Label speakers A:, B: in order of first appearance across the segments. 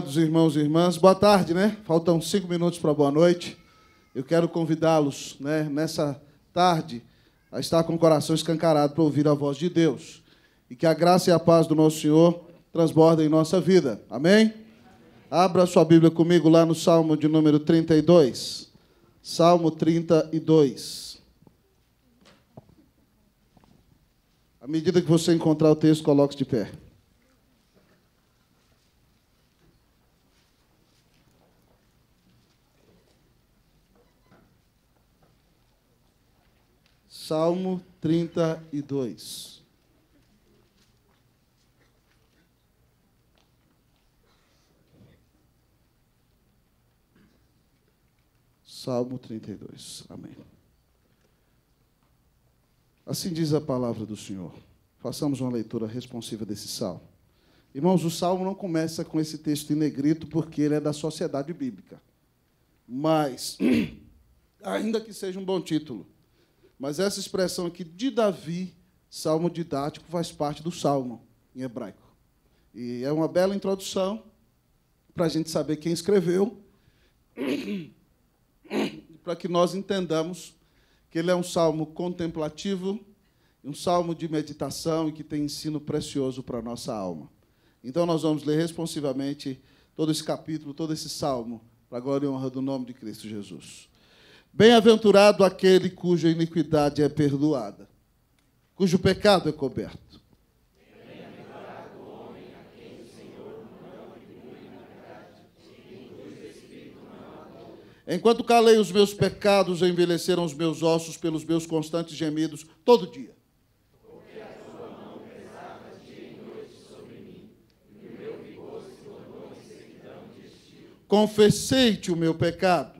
A: Dos irmãos e irmãs, boa tarde, né? Faltam cinco minutos para boa noite. Eu quero convidá-los, né, nessa tarde, a estar com o coração escancarado para ouvir a voz de Deus e que a graça e a paz do nosso Senhor transbordem em nossa vida. Amém? Abra sua Bíblia comigo lá no Salmo de número 32. Salmo 32. À medida que você encontrar o texto, coloque-se de pé. Salmo 32. Salmo 32. Amém. Assim diz a palavra do Senhor. Façamos uma leitura responsiva desse salmo. Irmãos, o salmo não começa com esse texto em negrito, porque ele é da sociedade bíblica. Mas, ainda que seja um bom título, mas essa expressão aqui de Davi, salmo didático, faz parte do salmo em hebraico. E é uma bela introdução para a gente saber quem escreveu, para que nós entendamos que ele é um salmo contemplativo, um salmo de meditação e que tem ensino precioso para a nossa alma. Então nós vamos ler responsivamente todo esse capítulo, todo esse salmo, para a glória e honra do nome de Cristo Jesus. Bem-aventurado aquele cuja iniquidade é perdoada, cujo pecado é coberto. Enquanto calei os meus pecados, envelheceram os meus ossos pelos meus constantes gemidos todo dia. Porque a mão pesava dia e noite sobre mim, e o meu vigor se tornou em de Confessei-te o meu pecado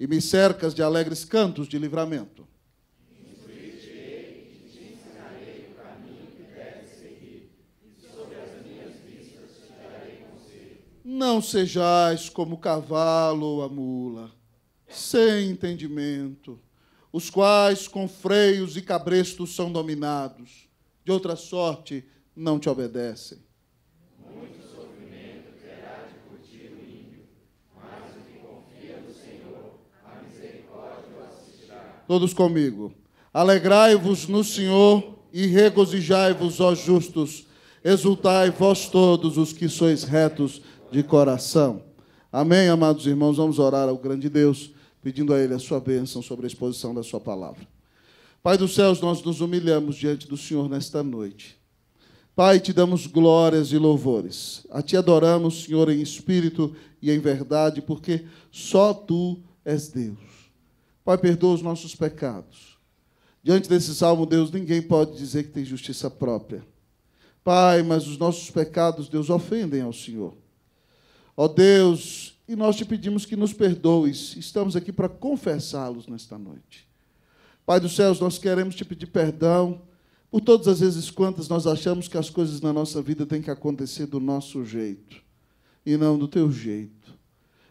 A: e me cercas de alegres cantos de livramento. Não sejais como o cavalo ou a mula, sem entendimento, os quais com freios e cabrestos são dominados, de outra sorte não te obedecem. Muito Todos comigo. Alegrai-vos no Senhor e regozijai-vos, ó justos. Exultai vós todos os que sois retos de coração. Amém, amados irmãos. Vamos orar ao grande Deus, pedindo a Ele a sua bênção sobre a exposição da sua palavra. Pai dos céus, nós nos humilhamos diante do Senhor nesta noite. Pai, te damos glórias e louvores. A ti adoramos, Senhor, em espírito e em verdade, porque só tu és Deus. Pai, perdoa os nossos pecados. Diante desse salmo, Deus, ninguém pode dizer que tem justiça própria. Pai, mas os nossos pecados, Deus, ofendem ao Senhor. Ó Deus, e nós te pedimos que nos perdoes. Estamos aqui para confessá-los nesta noite. Pai dos céus, nós queremos te pedir perdão por todas as vezes quantas nós achamos que as coisas na nossa vida têm que acontecer do nosso jeito e não do teu jeito.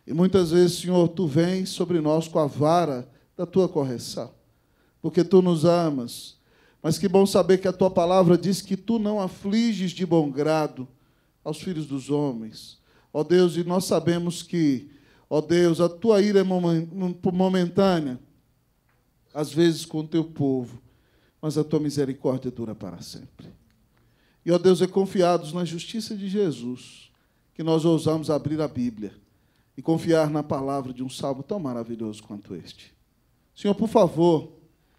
A: E muitas vezes, Senhor, tu vens sobre nós com a vara da tua correção, porque tu nos amas. Mas que bom saber que a tua palavra diz que tu não afliges de bom grado aos filhos dos homens. Ó Deus, e nós sabemos que, ó Deus, a tua ira é momentânea, às vezes com o teu povo, mas a tua misericórdia dura para sempre. E, ó Deus, é confiados na justiça de Jesus que nós ousamos abrir a Bíblia e confiar na palavra de um salmo tão maravilhoso quanto este. Senhor, por favor,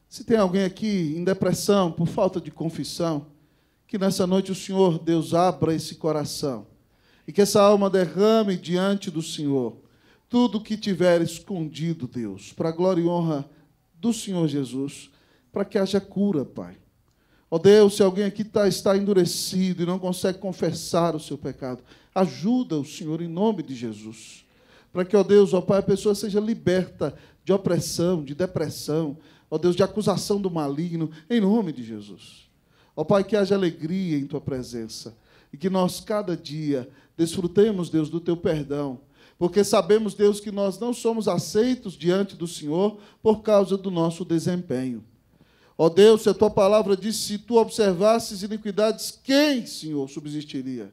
A: se tem alguém aqui em depressão por falta de confissão, que nessa noite o Senhor, Deus, abra esse coração e que essa alma derrame diante do Senhor tudo o que tiver escondido, Deus, para a glória e honra do Senhor Jesus, para que haja cura, Pai. Ó oh Deus, se alguém aqui tá, está endurecido e não consegue confessar o seu pecado, ajuda o Senhor em nome de Jesus. Para que, ó oh Deus, ó oh Pai, a pessoa seja liberta de opressão, de depressão, ó Deus, de acusação do maligno, em nome de Jesus. Ó Pai, que haja alegria em tua presença e que nós cada dia desfrutemos, Deus, do teu perdão, porque sabemos, Deus, que nós não somos aceitos diante do Senhor por causa do nosso desempenho. Ó Deus, se a tua palavra diz: se tu observasses iniquidades, quem, Senhor, subsistiria?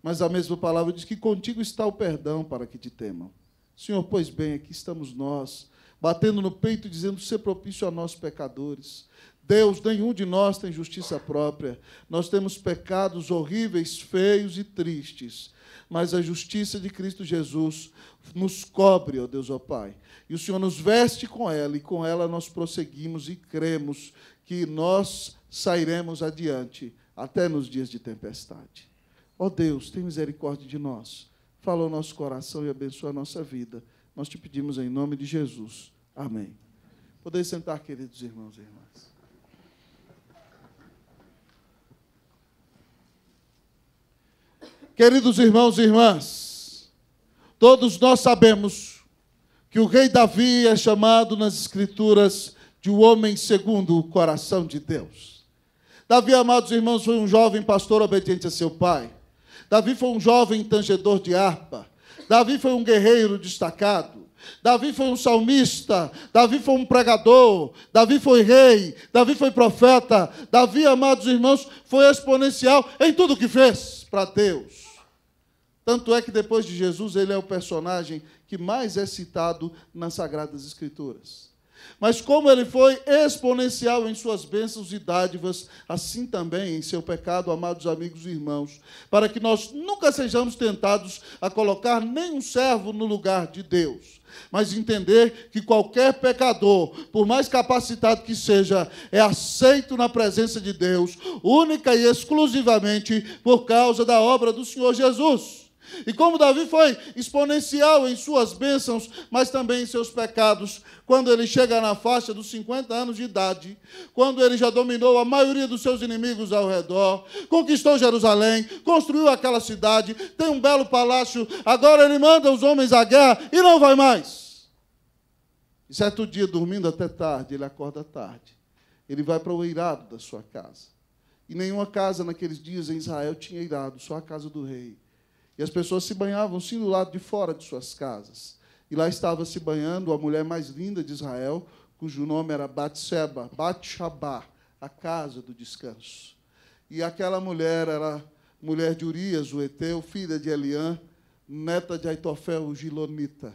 A: Mas a mesma palavra diz que contigo está o perdão para que te temam. Senhor, pois bem, aqui estamos nós batendo no peito e dizendo: ser propício a nós, pecadores. Deus, nenhum de nós tem justiça própria. Nós temos pecados horríveis, feios e tristes. Mas a justiça de Cristo Jesus nos cobre, ó Deus, ó Pai. E o Senhor nos veste com ela, e com ela nós prosseguimos e cremos que nós sairemos adiante até nos dias de tempestade. Ó Deus, tem misericórdia de nós. Fala o nosso coração e abençoa a nossa vida. Nós te pedimos em nome de Jesus. Amém. Podem sentar, queridos irmãos e irmãs. Queridos irmãos e irmãs, todos nós sabemos que o rei Davi é chamado nas Escrituras de um homem segundo o coração de Deus. Davi, amados irmãos, foi um jovem pastor obediente a seu pai. Davi foi um jovem tangedor de harpa. Davi foi um guerreiro destacado. Davi foi um salmista, Davi foi um pregador, Davi foi rei, Davi foi profeta, Davi, amados irmãos, foi exponencial em tudo que fez para Deus. Tanto é que depois de Jesus, ele é o personagem que mais é citado nas Sagradas Escrituras. Mas como ele foi exponencial em suas bênçãos e dádivas, assim também em seu pecado, amados amigos e irmãos, para que nós nunca sejamos tentados a colocar nenhum servo no lugar de Deus, mas entender que qualquer pecador, por mais capacitado que seja, é aceito na presença de Deus, única e exclusivamente por causa da obra do Senhor Jesus. E como Davi foi exponencial em suas bênçãos, mas também em seus pecados, quando ele chega na faixa dos 50 anos de idade, quando ele já dominou a maioria dos seus inimigos ao redor, conquistou Jerusalém, construiu aquela cidade, tem um belo palácio, agora ele manda os homens à guerra e não vai mais. E certo dia, dormindo até tarde, ele acorda tarde. Ele vai para o eirado da sua casa. E nenhuma casa naqueles dias em Israel tinha eirado, só a casa do rei. E as pessoas se banhavam sim do lado de fora de suas casas. E lá estava se banhando a mulher mais linda de Israel, cujo nome era Batseba, Batshabá, a casa do descanso. E aquela mulher era mulher de Urias, o Eteu, filha de Eliã, neta de Aitofel, o Gilonita.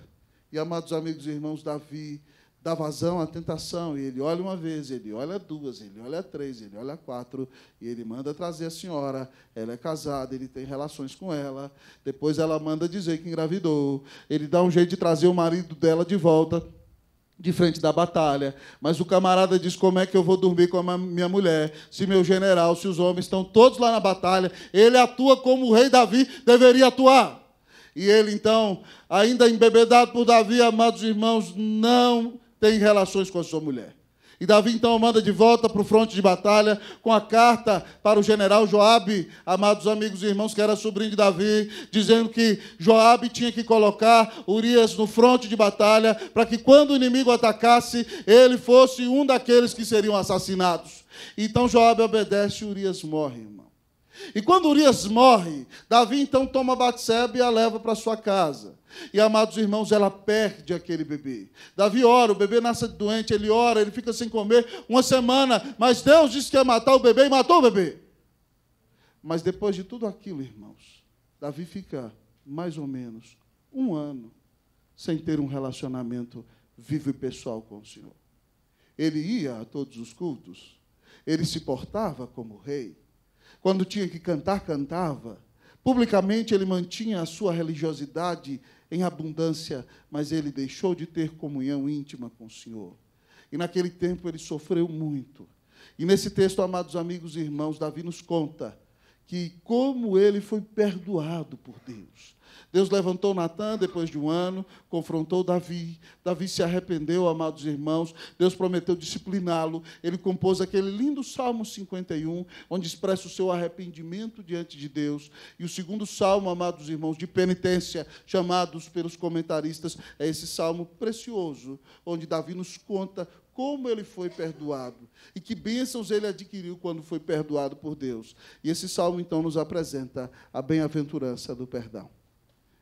A: E, amados amigos e irmãos, Davi dá vazão à tentação. E ele olha uma vez, ele olha duas, ele olha três, ele olha quatro, e ele manda trazer a senhora. Ela é casada, ele tem relações com ela. Depois ela manda dizer que engravidou. Ele dá um jeito de trazer o marido dela de volta de frente da batalha. Mas o camarada diz: Como é que eu vou dormir com a minha mulher? Se meu general, se os homens estão todos lá na batalha, ele atua como o rei Davi deveria atuar. E ele, então, ainda embebedado por Davi, amados irmãos, não tem relações com a sua mulher. E Davi então manda de volta para o fronte de batalha com a carta para o general Joabe, amados amigos e irmãos, que era sobrinho de Davi, dizendo que Joabe tinha que colocar Urias no fronte de batalha para que quando o inimigo atacasse, ele fosse um daqueles que seriam assassinados. Então Joabe obedece e Urias morre, irmão. E quando Urias morre, Davi então toma Batseba e a leva para sua casa. E, amados irmãos, ela perde aquele bebê. Davi ora, o bebê nasce doente, ele ora, ele fica sem comer uma semana, mas Deus disse que ia matar o bebê e matou o bebê. Mas depois de tudo aquilo, irmãos, Davi fica mais ou menos um ano sem ter um relacionamento vivo e pessoal com o Senhor. Ele ia a todos os cultos, ele se portava como rei. Quando tinha que cantar, cantava. Publicamente ele mantinha a sua religiosidade em abundância, mas ele deixou de ter comunhão íntima com o Senhor. E naquele tempo ele sofreu muito. E nesse texto, amados amigos e irmãos, Davi nos conta que como ele foi perdoado por Deus. Deus levantou Natan depois de um ano, confrontou Davi. Davi se arrependeu, amados irmãos. Deus prometeu discipliná-lo. Ele compôs aquele lindo Salmo 51, onde expressa o seu arrependimento diante de Deus. E o segundo salmo, amados irmãos, de penitência, chamados pelos comentaristas, é esse salmo precioso, onde Davi nos conta como ele foi perdoado e que bênçãos ele adquiriu quando foi perdoado por Deus. E esse salmo então nos apresenta a bem-aventurança do perdão.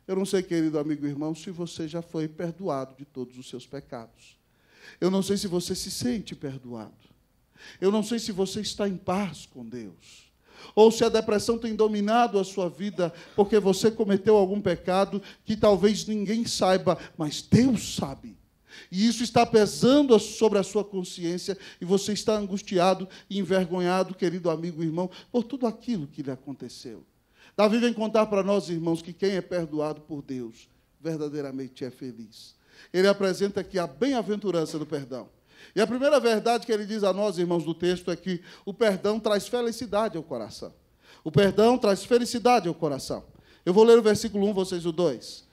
A: Eu não sei, querido amigo e irmão, se você já foi perdoado de todos os seus pecados. Eu não sei se você se sente perdoado. Eu não sei se você está em paz com Deus. Ou se a depressão tem dominado a sua vida porque você cometeu algum pecado que talvez ninguém saiba, mas Deus sabe. E isso está pesando sobre a sua consciência e você está angustiado e envergonhado, querido amigo e irmão, por tudo aquilo que lhe aconteceu. Davi vem contar para nós, irmãos, que quem é perdoado por Deus verdadeiramente é feliz. Ele apresenta aqui a bem-aventurança do perdão. E a primeira verdade que ele diz a nós, irmãos, do texto é que o perdão traz felicidade ao coração. O perdão traz felicidade ao coração. Eu vou ler o versículo 1, vocês o 2.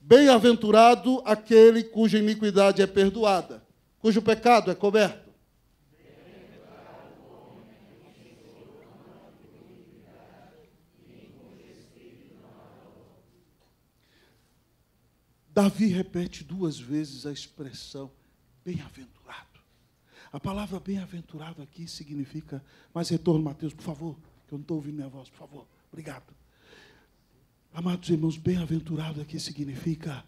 A: Bem-aventurado aquele cuja iniquidade é perdoada, cujo pecado é coberto. Davi repete duas vezes a expressão bem-aventurado. A palavra bem-aventurado aqui significa. Mais retorno, Mateus, por favor, que eu não estou ouvindo minha voz, por favor. Obrigado. Amados irmãos, bem-aventurado aqui significa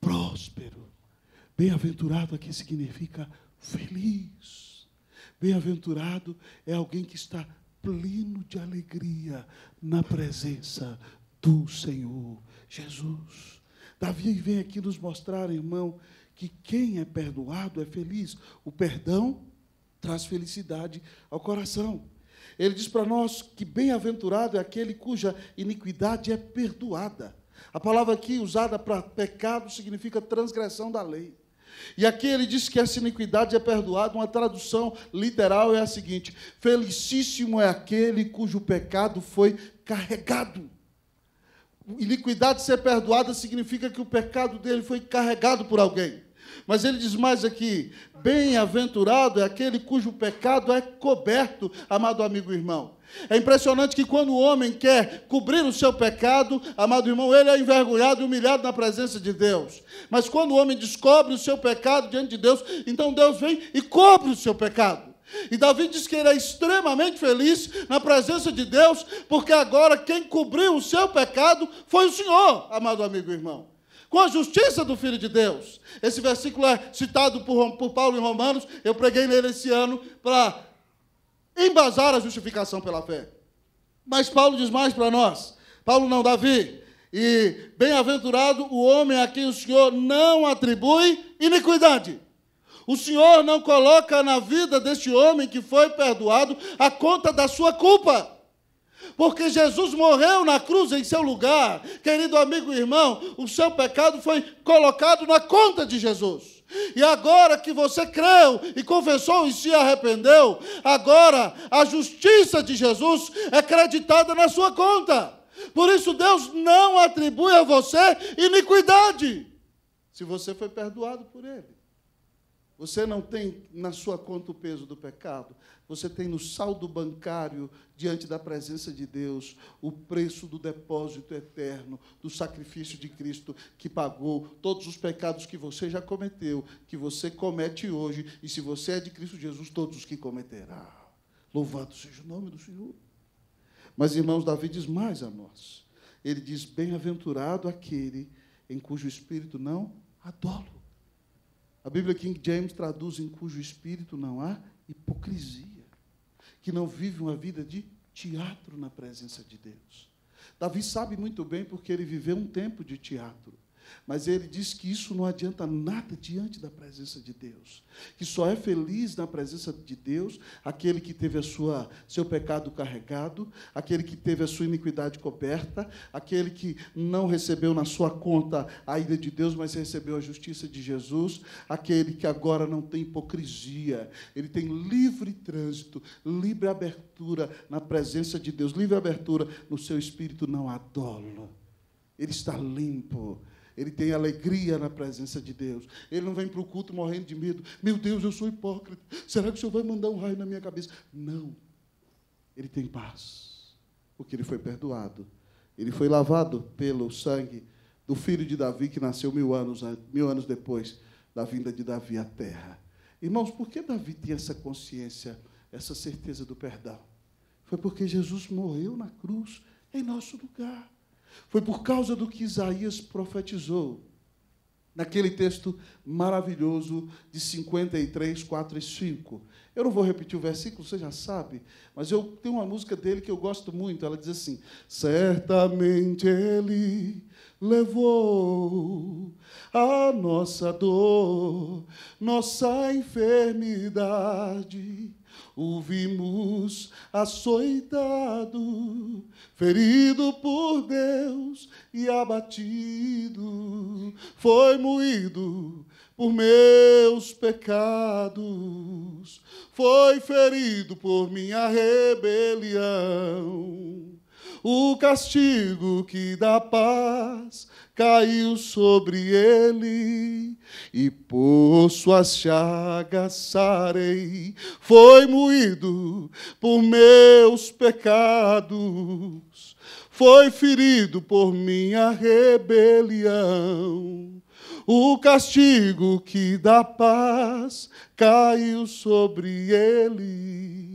A: próspero. Bem-aventurado aqui significa feliz. Bem-aventurado é alguém que está pleno de alegria na presença do Senhor Jesus. Davi vem aqui nos mostrar, irmão, que quem é perdoado é feliz. O perdão traz felicidade ao coração. Ele diz para nós que bem-aventurado é aquele cuja iniquidade é perdoada. A palavra aqui usada para pecado significa transgressão da lei. E aqui ele diz que essa iniquidade é perdoada. Uma tradução literal é a seguinte: Felicíssimo é aquele cujo pecado foi carregado iniquidade ser perdoada significa que o pecado dele foi carregado por alguém. Mas ele diz mais aqui: bem-aventurado é aquele cujo pecado é coberto, amado amigo e irmão. É impressionante que quando o homem quer cobrir o seu pecado, amado irmão, ele é envergonhado e humilhado na presença de Deus. Mas quando o homem descobre o seu pecado diante de Deus, então Deus vem e cobre o seu pecado. E Davi diz que ele é extremamente feliz na presença de Deus, porque agora quem cobriu o seu pecado foi o Senhor, amado amigo e irmão. Com a justiça do Filho de Deus. Esse versículo é citado por, por Paulo em Romanos, eu preguei nele esse ano para embasar a justificação pela fé. Mas Paulo diz mais para nós. Paulo não, Davi. E bem-aventurado o homem a quem o Senhor não atribui iniquidade o Senhor não coloca na vida deste homem que foi perdoado a conta da sua culpa. Porque Jesus morreu na cruz em seu lugar. Querido amigo e irmão, o seu pecado foi colocado na conta de Jesus. E agora que você creu e confessou e se arrependeu, agora a justiça de Jesus é creditada na sua conta. Por isso Deus não atribui a você iniquidade, se você foi perdoado por ele. Você não tem na sua conta o peso do pecado, você tem no saldo bancário, diante da presença de Deus, o preço do depósito eterno, do sacrifício de Cristo que pagou todos os pecados que você já cometeu, que você comete hoje, e se você é de Cristo Jesus, todos os que cometerá. Louvado seja o nome do Senhor. Mas, irmãos, Davi diz mais a nós. Ele diz: Bem-aventurado aquele em cujo espírito não adolo. A Bíblia King James traduz em cujo espírito não há hipocrisia, que não vive uma vida de teatro na presença de Deus. Davi sabe muito bem porque ele viveu um tempo de teatro. Mas ele diz que isso não adianta nada diante da presença de Deus. Que só é feliz na presença de Deus aquele que teve a sua seu pecado carregado, aquele que teve a sua iniquidade coberta, aquele que não recebeu na sua conta a ira de Deus, mas recebeu a justiça de Jesus, aquele que agora não tem hipocrisia, ele tem livre trânsito, livre abertura na presença de Deus, livre abertura no seu espírito não há dolo. Ele está limpo, ele tem alegria na presença de Deus. Ele não vem para o culto morrendo de medo. Meu Deus, eu sou hipócrita. Será que o Senhor vai mandar um raio na minha cabeça? Não. Ele tem paz, porque ele foi perdoado. Ele foi lavado pelo sangue do filho de Davi, que nasceu mil anos, mil anos depois da vinda de Davi à terra. Irmãos, por que Davi tinha essa consciência, essa certeza do perdão? Foi porque Jesus morreu na cruz em nosso lugar. Foi por causa do que Isaías profetizou. Naquele texto maravilhoso de 53, 4 e 5. Eu não vou repetir o versículo, você já sabe, mas eu tenho uma música dele que eu gosto muito. Ela diz assim: Certamente ele levou a nossa dor, nossa enfermidade o vimos açoitado, ferido por Deus e abatido, foi moído por meus pecados, foi ferido por minha rebelião o castigo que dá paz caiu sobre ele, e por suas chagas sarei. Foi moído por meus pecados, foi ferido por minha rebelião. O castigo que dá paz caiu sobre ele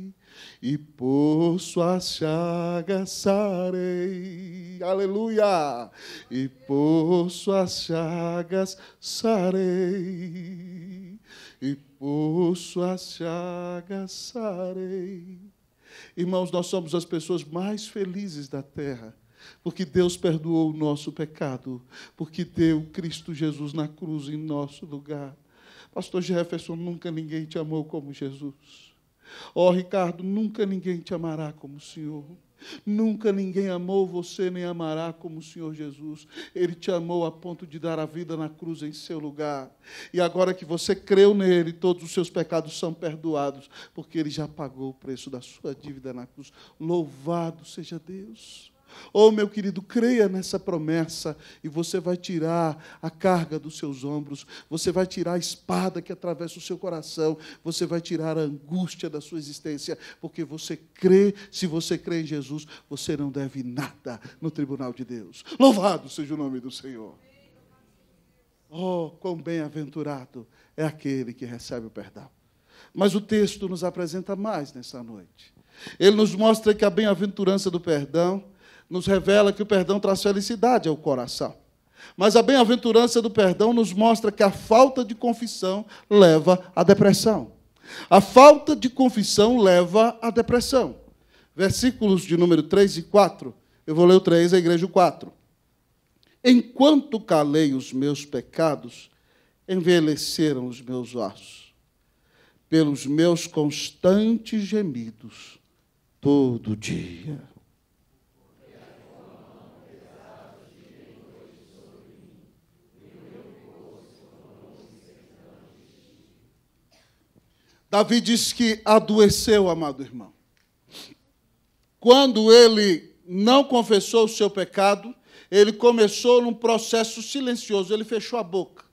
A: e por sua chaga sarei. Aleluia! E por suas chagas sarei. E por suas chagas sarei. Irmãos, nós somos as pessoas mais felizes da terra porque Deus perdoou o nosso pecado, porque deu Cristo Jesus na cruz em nosso lugar. Pastor Jefferson, nunca ninguém te amou como Jesus. Ó oh, Ricardo, nunca ninguém te amará como o Senhor. Nunca ninguém amou você nem amará como o Senhor Jesus. Ele te amou a ponto de dar a vida na cruz em seu lugar. E agora que você creu nele, todos os seus pecados são perdoados, porque ele já pagou o preço da sua dívida na cruz. Louvado seja Deus. Oh, meu querido, creia nessa promessa e você vai tirar a carga dos seus ombros, você vai tirar a espada que atravessa o seu coração, você vai tirar a angústia da sua existência, porque você crê, se você crê em Jesus, você não deve nada no tribunal de Deus. Louvado seja o nome do Senhor. Oh, quão bem-aventurado é aquele que recebe o perdão. Mas o texto nos apresenta mais nessa noite. Ele nos mostra que a bem-aventurança do perdão nos revela que o perdão traz felicidade ao coração. Mas a bem-aventurança do perdão nos mostra que a falta de confissão leva à depressão. A falta de confissão leva à depressão. Versículos de número 3 e 4. Eu vou ler o 3, a igreja o 4. Enquanto calei os meus pecados, envelheceram os meus ossos. Pelos meus constantes gemidos, todo dia Davi diz que adoeceu, amado irmão. Quando ele não confessou o seu pecado, ele começou num processo silencioso, ele fechou a boca.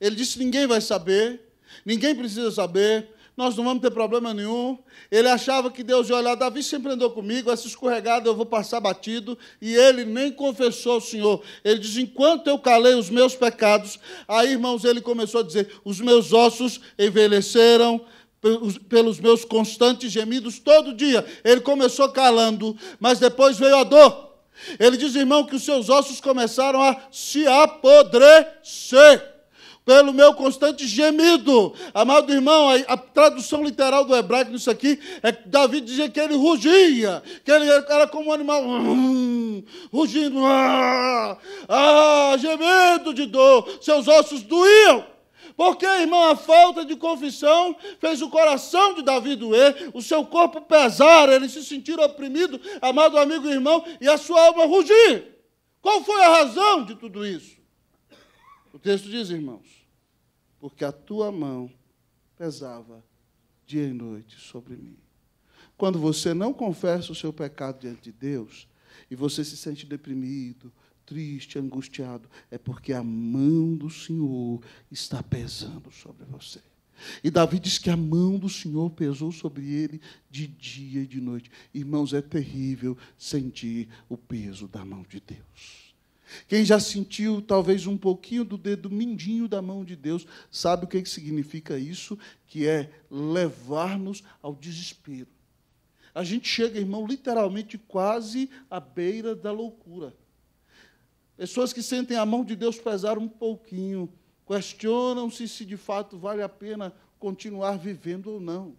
A: Ele disse: Ninguém vai saber, ninguém precisa saber, nós não vamos ter problema nenhum. Ele achava que Deus ia olhar, Davi sempre andou comigo, essa escorregada eu vou passar batido, e ele nem confessou ao Senhor. Ele diz: Enquanto eu calei os meus pecados, aí, irmãos, ele começou a dizer: Os meus ossos envelheceram, pelos, meus constantes gemidos todo dia. Ele começou calando, mas depois veio a dor. Ele diz, irmão, que os seus ossos começaram a se apodrecer pelo meu constante gemido. Amado irmão, a, a, tradução literal do hebraico nisso aqui é que Davi dizia que ele rugia, que ele era como um animal rugindo, ah, ah, gemido de dor, seus ossos doíam. Porque, irmão, a falta de confissão fez o coração de Davi doer, o seu corpo pesar, ele se sentir oprimido, amado amigo e irmão, e a sua alma rugir. Qual foi a razão de tudo isso? O texto diz, irmãos, porque a tua mão pesava dia e noite sobre mim. Quando você não confessa o seu pecado diante de Deus, e você se sente deprimido, triste, angustiado, é porque a mão do Senhor está pesando sobre você. E Davi diz que a mão do Senhor pesou sobre ele de dia e de noite. Irmãos, é terrível sentir o peso da mão de Deus. Quem já sentiu talvez um pouquinho do dedo mindinho da mão de Deus, sabe o que significa isso, que é levar-nos ao desespero. A gente chega, irmão, literalmente quase à beira da loucura. Pessoas que sentem a mão de Deus pesar um pouquinho, questionam-se se de fato vale a pena continuar vivendo ou não.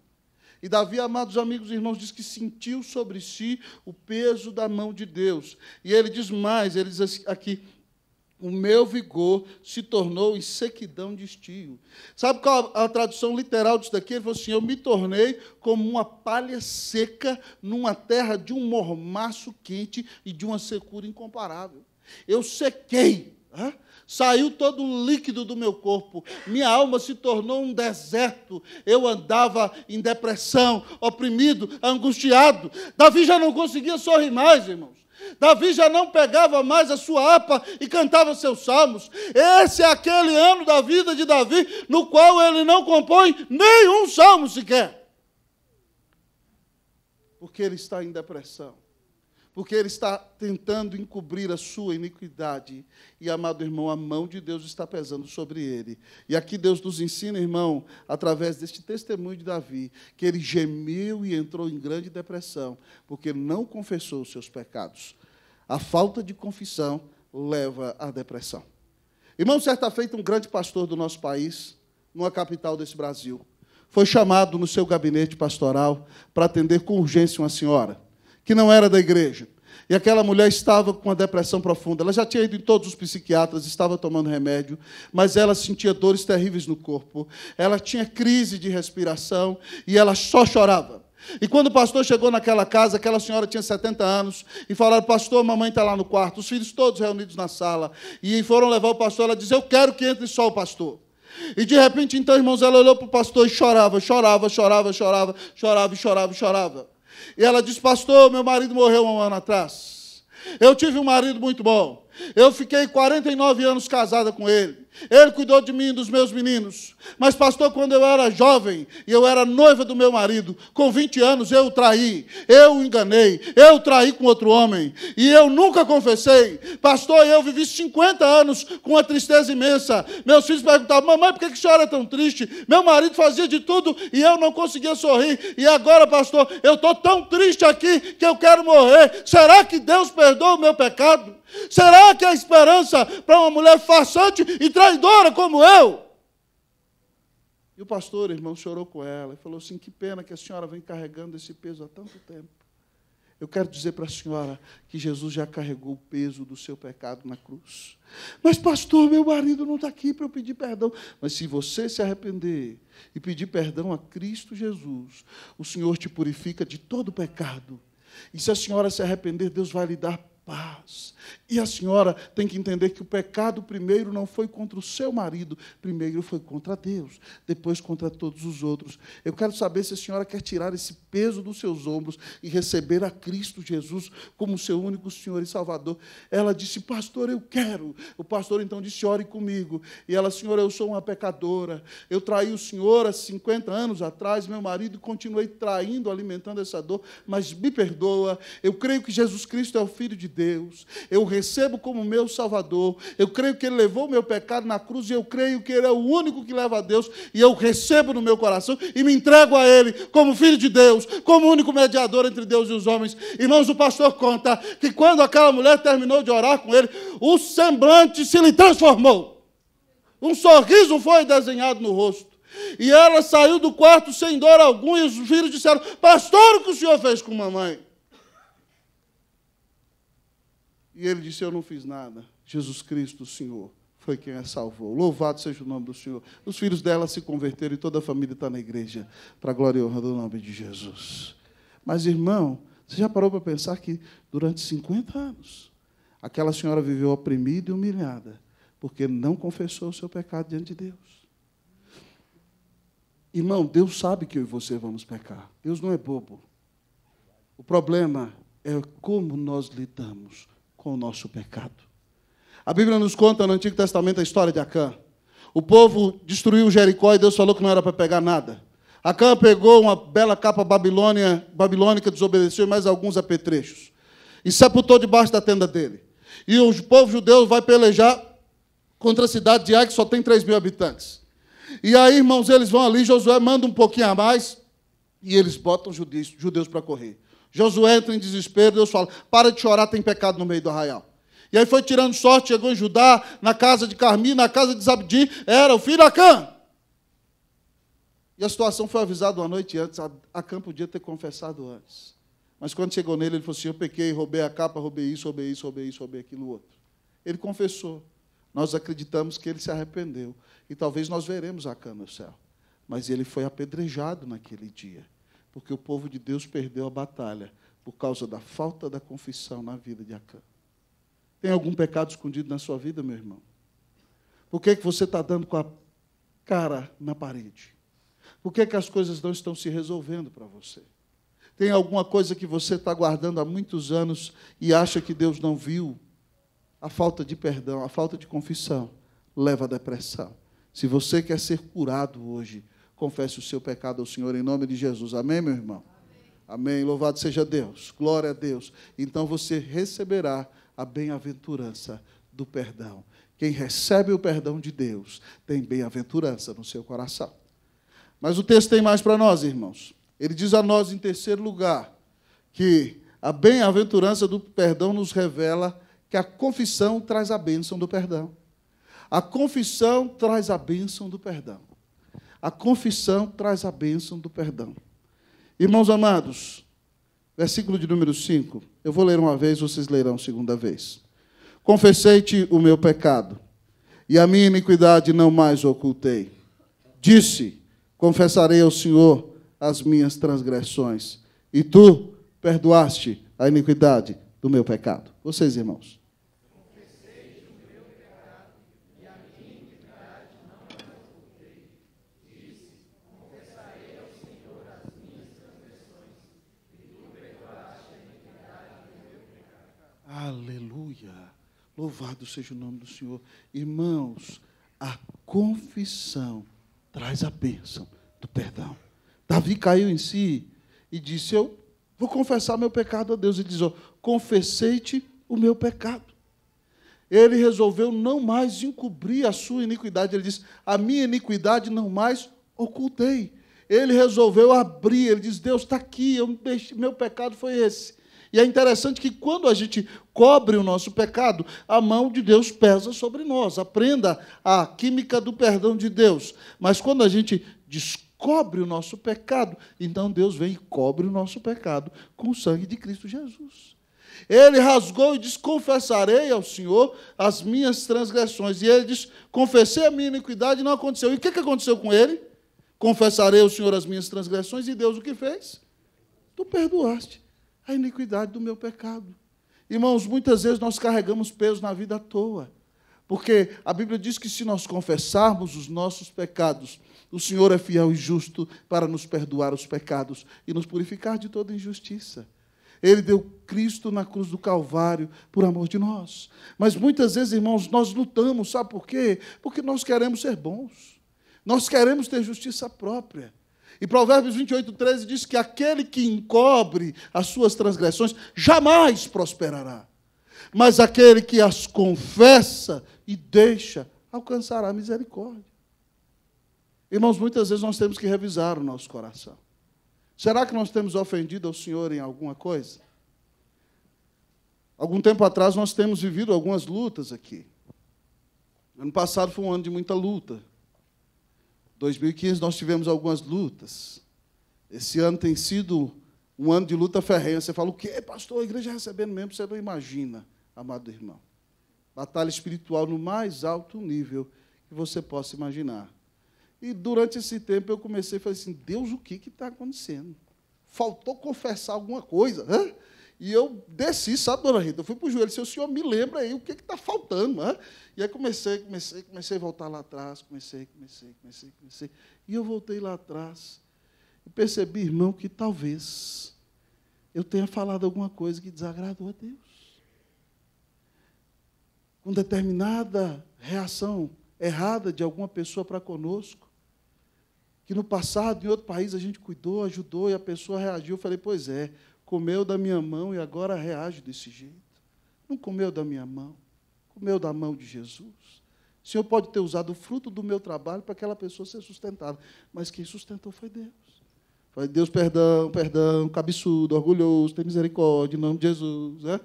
A: E Davi, amados amigos e irmãos, diz que sentiu sobre si o peso da mão de Deus. E ele diz mais, ele diz assim, aqui, o meu vigor se tornou em sequidão de estio. Sabe qual a, tradução literal disso daqui? Ele falou assim: Eu me tornei como uma palha seca numa terra de um mormaço quente e de uma secura incomparável eu sequei, né? saiu todo o líquido do meu corpo, minha alma se tornou um deserto, eu andava em depressão, oprimido, angustiado. Davi já não conseguia sorrir mais, irmãos. Davi já não pegava mais a sua harpa e cantava seus salmos. Esse é aquele ano da vida de Davi no qual ele não compõe nenhum salmo sequer. Porque ele está em depressão porque ele está tentando encobrir a sua iniquidade. E, amado irmão, a mão de Deus está pesando sobre ele. E aqui Deus nos ensina, irmão, através deste testemunho de Davi, que ele gemeu e entrou em grande depressão, porque não confessou os seus pecados. A falta de confissão leva à depressão. Irmão, certa feita, um grande pastor do nosso país, numa capital desse Brasil, foi chamado no seu gabinete pastoral para atender com urgência uma senhora que não era da igreja. E aquela mulher estava com uma depressão profunda. Ela já tinha ido em todos os psiquiatras, estava tomando remédio, mas ela sentia dores terríveis no corpo. Ela tinha crise de respiração e ela só chorava. E quando o pastor chegou naquela casa, aquela senhora tinha 70 anos, e falaram: Pastor, mamãe está lá no quarto, os filhos todos reunidos na sala. E foram levar o pastor. Ela disse: Eu quero que entre só o pastor. E de repente, então, irmãos, ela olhou para o pastor e chorava, chorava, chorava, chorava, chorava, chorava, chorava. E ela diz: Pastor, meu marido morreu um ano atrás. Eu tive um marido muito bom. Eu fiquei 49 anos casada com ele. Ele cuidou de mim e dos meus meninos. Mas, pastor, quando eu era jovem e eu era noiva do meu marido, com 20 anos eu o traí, eu o enganei, eu o traí com outro homem. E eu nunca confessei. Pastor, eu vivi 50 anos com uma tristeza imensa. Meus filhos perguntavam, mamãe, por que, a senhora é tão triste? Meu marido fazia de tudo e eu não conseguia sorrir. E agora, pastor, eu estou tão triste aqui que eu quero morrer. Será que Deus perdoa o meu pecado? Será será que a esperança para uma mulher farsante e traidora como eu? E o pastor, irmão, chorou com ela e falou assim: Que pena que a senhora vem carregando esse peso há tanto tempo. Eu quero dizer para a senhora que Jesus já carregou o peso do seu pecado na cruz. Mas, pastor, meu marido não está aqui para eu pedir perdão. Mas se você se arrepender e pedir perdão a Cristo Jesus, o Senhor te purifica de todo pecado. E se a senhora se arrepender, Deus vai lhe dar paz. E a senhora tem que entender que o pecado primeiro não foi contra o seu marido, primeiro foi contra Deus, depois contra todos os outros. Eu quero saber se a senhora quer tirar esse peso dos seus ombros e receber a Cristo Jesus como seu único Senhor e Salvador. Ela disse: "Pastor, eu quero". O pastor então disse: "Ore comigo". E ela: "Senhora, eu sou uma pecadora. Eu traí o Senhor há 50 anos atrás, meu marido, continuei traindo, alimentando essa dor, mas me perdoa. Eu creio que Jesus Cristo é o filho de Deus, eu recebo como meu Salvador, eu creio que Ele levou o meu pecado na cruz e eu creio que Ele é o único que leva a Deus, e eu recebo no meu coração e me entrego a Ele como filho de Deus, como único mediador entre Deus e os homens. Irmãos, o pastor conta que quando aquela mulher terminou de orar com ele, o semblante se lhe transformou, um sorriso foi desenhado no rosto. E ela saiu do quarto sem dor alguma, e os filhos disseram: Pastor, o que o senhor fez com mamãe? E ele disse: Eu não fiz nada. Jesus Cristo, o Senhor, foi quem a salvou. Louvado seja o nome do Senhor. Os filhos dela se converteram e toda a família está na igreja, para a glória e honra do nome de Jesus. Mas, irmão, você já parou para pensar que durante 50 anos, aquela senhora viveu oprimida e humilhada, porque não confessou o seu pecado diante de Deus. Irmão, Deus sabe que eu e você vamos pecar. Deus não é bobo. O problema é como nós lidamos com o nosso pecado. A Bíblia nos conta no Antigo Testamento a história de Acã. O povo destruiu Jericó e Deus falou que não era para pegar nada. Acã pegou uma bela capa babilônia, babilônica, desobedeceu mais alguns apetrechos. E sepultou debaixo da tenda dele. E o povo judeu vai pelejar contra a cidade de Ai, que só tem 3 mil habitantes. E aí, irmãos, eles vão ali, Josué manda um pouquinho a mais, e eles botam judeus, judeus para correr. Josué entra em desespero, Deus fala: para de chorar, tem pecado no meio do arraial. E aí foi tirando sorte, chegou em Judá, na casa de Carmi, na casa de Zabdi, era o filho de Acã. E a situação foi avisada uma noite antes. Acã podia ter confessado antes. Mas quando chegou nele, ele falou assim: Eu pequei, roubei a capa, roubei isso, roubei isso, roubei isso, roubei aquilo outro. Ele confessou. Nós acreditamos que ele se arrependeu. E talvez nós veremos Acã no céu. Mas ele foi apedrejado naquele dia porque o povo de Deus perdeu a batalha por causa da falta da confissão na vida de Acã. Tem algum pecado escondido na sua vida, meu irmão? Por que, é que você está dando com a cara na parede? Por que, é que as coisas não estão se resolvendo para você? Tem alguma coisa que você está guardando há muitos anos e acha que Deus não viu? A falta de perdão, a falta de confissão leva à depressão. Se você quer ser curado hoje, confesse o seu pecado ao Senhor em nome de Jesus. Amém, meu irmão? Amém. Amém. Louvado seja Deus. Glória a Deus. Então você receberá a bem-aventurança do perdão. Quem recebe o perdão de Deus tem bem-aventurança no seu coração. Mas o texto tem mais para nós, irmãos. Ele diz a nós, em terceiro lugar, que a bem-aventurança do perdão nos revela que a confissão traz a bênção do perdão. A confissão traz a bênção do perdão. A confissão traz a bênção do perdão. Irmãos amados, versículo de número 5. Eu vou ler uma vez, vocês lerão segunda vez. Confessei-te o meu pecado, e a minha iniquidade não mais ocultei. Disse: Confessarei ao Senhor as minhas transgressões, e tu perdoaste a iniquidade do meu pecado. Vocês, irmãos. Aleluia. Louvado seja o nome do Senhor. Irmãos, a confissão traz a bênção do perdão. Davi caiu em si e disse: Eu vou confessar meu pecado a Deus. Ele diz: oh, Confessei-te o meu pecado. Ele resolveu não mais encobrir a sua iniquidade. Ele diz: A minha iniquidade não mais ocultei. Ele resolveu abrir. Ele diz: Deus está aqui. Eu, meu pecado foi esse. E é interessante que quando a gente cobre o nosso pecado, a mão de Deus pesa sobre nós. Aprenda a química do perdão de Deus. Mas quando a gente descobre o nosso pecado, então Deus vem e cobre o nosso pecado com o sangue de Cristo Jesus. Ele rasgou e diz: Confessarei ao Senhor as minhas transgressões. E ele diz: Confessei a minha iniquidade e não aconteceu. E o que aconteceu com ele? Confessarei ao Senhor as minhas transgressões. E Deus o que fez? Tu perdoaste a iniquidade do meu pecado. Irmãos, muitas vezes nós carregamos peso na vida à toa, porque a Bíblia diz que se nós confessarmos os nossos pecados, o Senhor é fiel e justo para nos perdoar os pecados e nos purificar de toda injustiça. Ele deu Cristo na cruz do Calvário por amor de nós. Mas muitas vezes, irmãos, nós lutamos, sabe por quê? Porque nós queremos ser bons. Nós queremos ter justiça própria. E Provérbios 28, 13 diz que aquele que encobre as suas transgressões jamais prosperará, mas aquele que as confessa e deixa alcançará a misericórdia. Irmãos, muitas vezes nós temos que revisar o nosso coração. Será que nós temos ofendido ao Senhor em alguma coisa? Algum tempo atrás nós temos vivido algumas lutas aqui. Ano passado foi um ano de muita luta. 2015 nós tivemos algumas lutas. Esse ano tem sido um ano de luta ferrenha. Você fala, o quê, pastor? A igreja recebendo mesmo, você não imagina, amado irmão. Batalha espiritual no mais alto nível que você possa imaginar. E durante esse tempo eu comecei a falar assim: Deus, o que está acontecendo? Faltou confessar alguma coisa. Hã? E eu desci, sabe, dona Rita? Eu fui para o joelho e disse, o senhor me lembra aí o que está faltando. Né? E aí comecei, comecei, comecei a voltar lá atrás, comecei, comecei, comecei, comecei. E eu voltei lá atrás e percebi, irmão, que talvez eu tenha falado alguma coisa que desagradou a Deus. Com determinada reação errada de alguma pessoa para conosco, que no passado, em outro país, a gente cuidou, ajudou e a pessoa reagiu. Eu falei, pois é, comeu da minha mão e agora reage desse jeito. Não comeu da minha mão, comeu da mão de Jesus. O Senhor pode ter usado o fruto do meu trabalho para aquela pessoa ser sustentada, mas quem sustentou foi Deus. Foi Deus, perdão, perdão, cabeçudo, orgulhoso, tem misericórdia, em nome de Jesus. Né?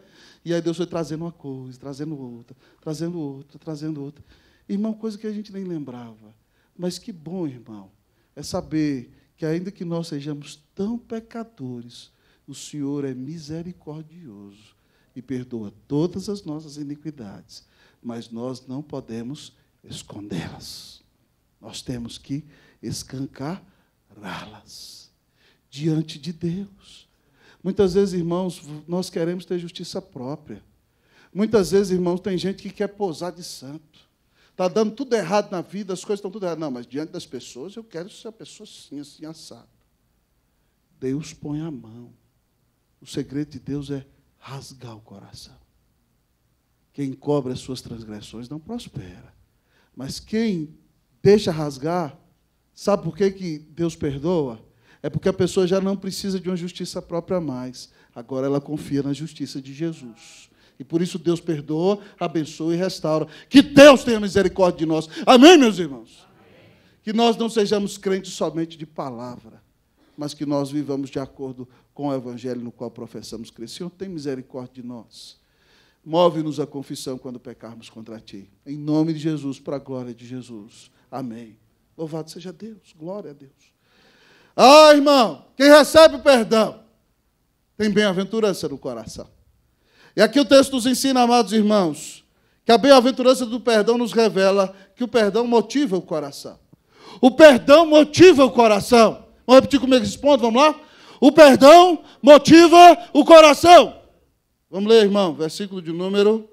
A: E aí Deus foi trazendo uma coisa, trazendo outra, trazendo outra, trazendo outra. Irmão, coisa que a gente nem lembrava. Mas que bom, irmão, é saber que ainda que nós sejamos tão pecadores, o Senhor é misericordioso e perdoa todas as nossas iniquidades, mas nós não podemos escondê-las. Nós temos que escancará-las diante de Deus. Muitas vezes, irmãos, nós queremos ter justiça própria. Muitas vezes, irmãos, tem gente que quer posar de santo. Está dando tudo errado na vida, as coisas estão tudo erradas. Não, mas diante das pessoas eu quero ser a pessoa assim, assim, assado. Deus põe a mão. O segredo de Deus é rasgar o coração. Quem cobre as suas transgressões não prospera. Mas quem deixa rasgar, sabe por que, que Deus perdoa? É porque a pessoa já não precisa de uma justiça própria mais. Agora ela confia na justiça de Jesus. E por isso Deus perdoa, abençoa e restaura. Que Deus tenha misericórdia de nós. Amém, meus irmãos? Amém. Que nós não sejamos crentes somente de palavra, mas que nós vivamos de acordo com o evangelho no qual professamos crer. Senhor, tem misericórdia de nós. Move-nos à confissão quando pecarmos contra ti. Em nome de Jesus, para a glória de Jesus. Amém. Louvado seja Deus, glória a Deus. Ah, irmão, quem recebe perdão tem bem-aventurança no coração. E aqui o texto nos ensina, amados irmãos, que a bem-aventurança do perdão nos revela que o perdão motiva o coração. O perdão motiva o coração. Vamos repetir comigo esses pontos, vamos lá? O perdão motiva o coração. Vamos ler, irmão, versículo de número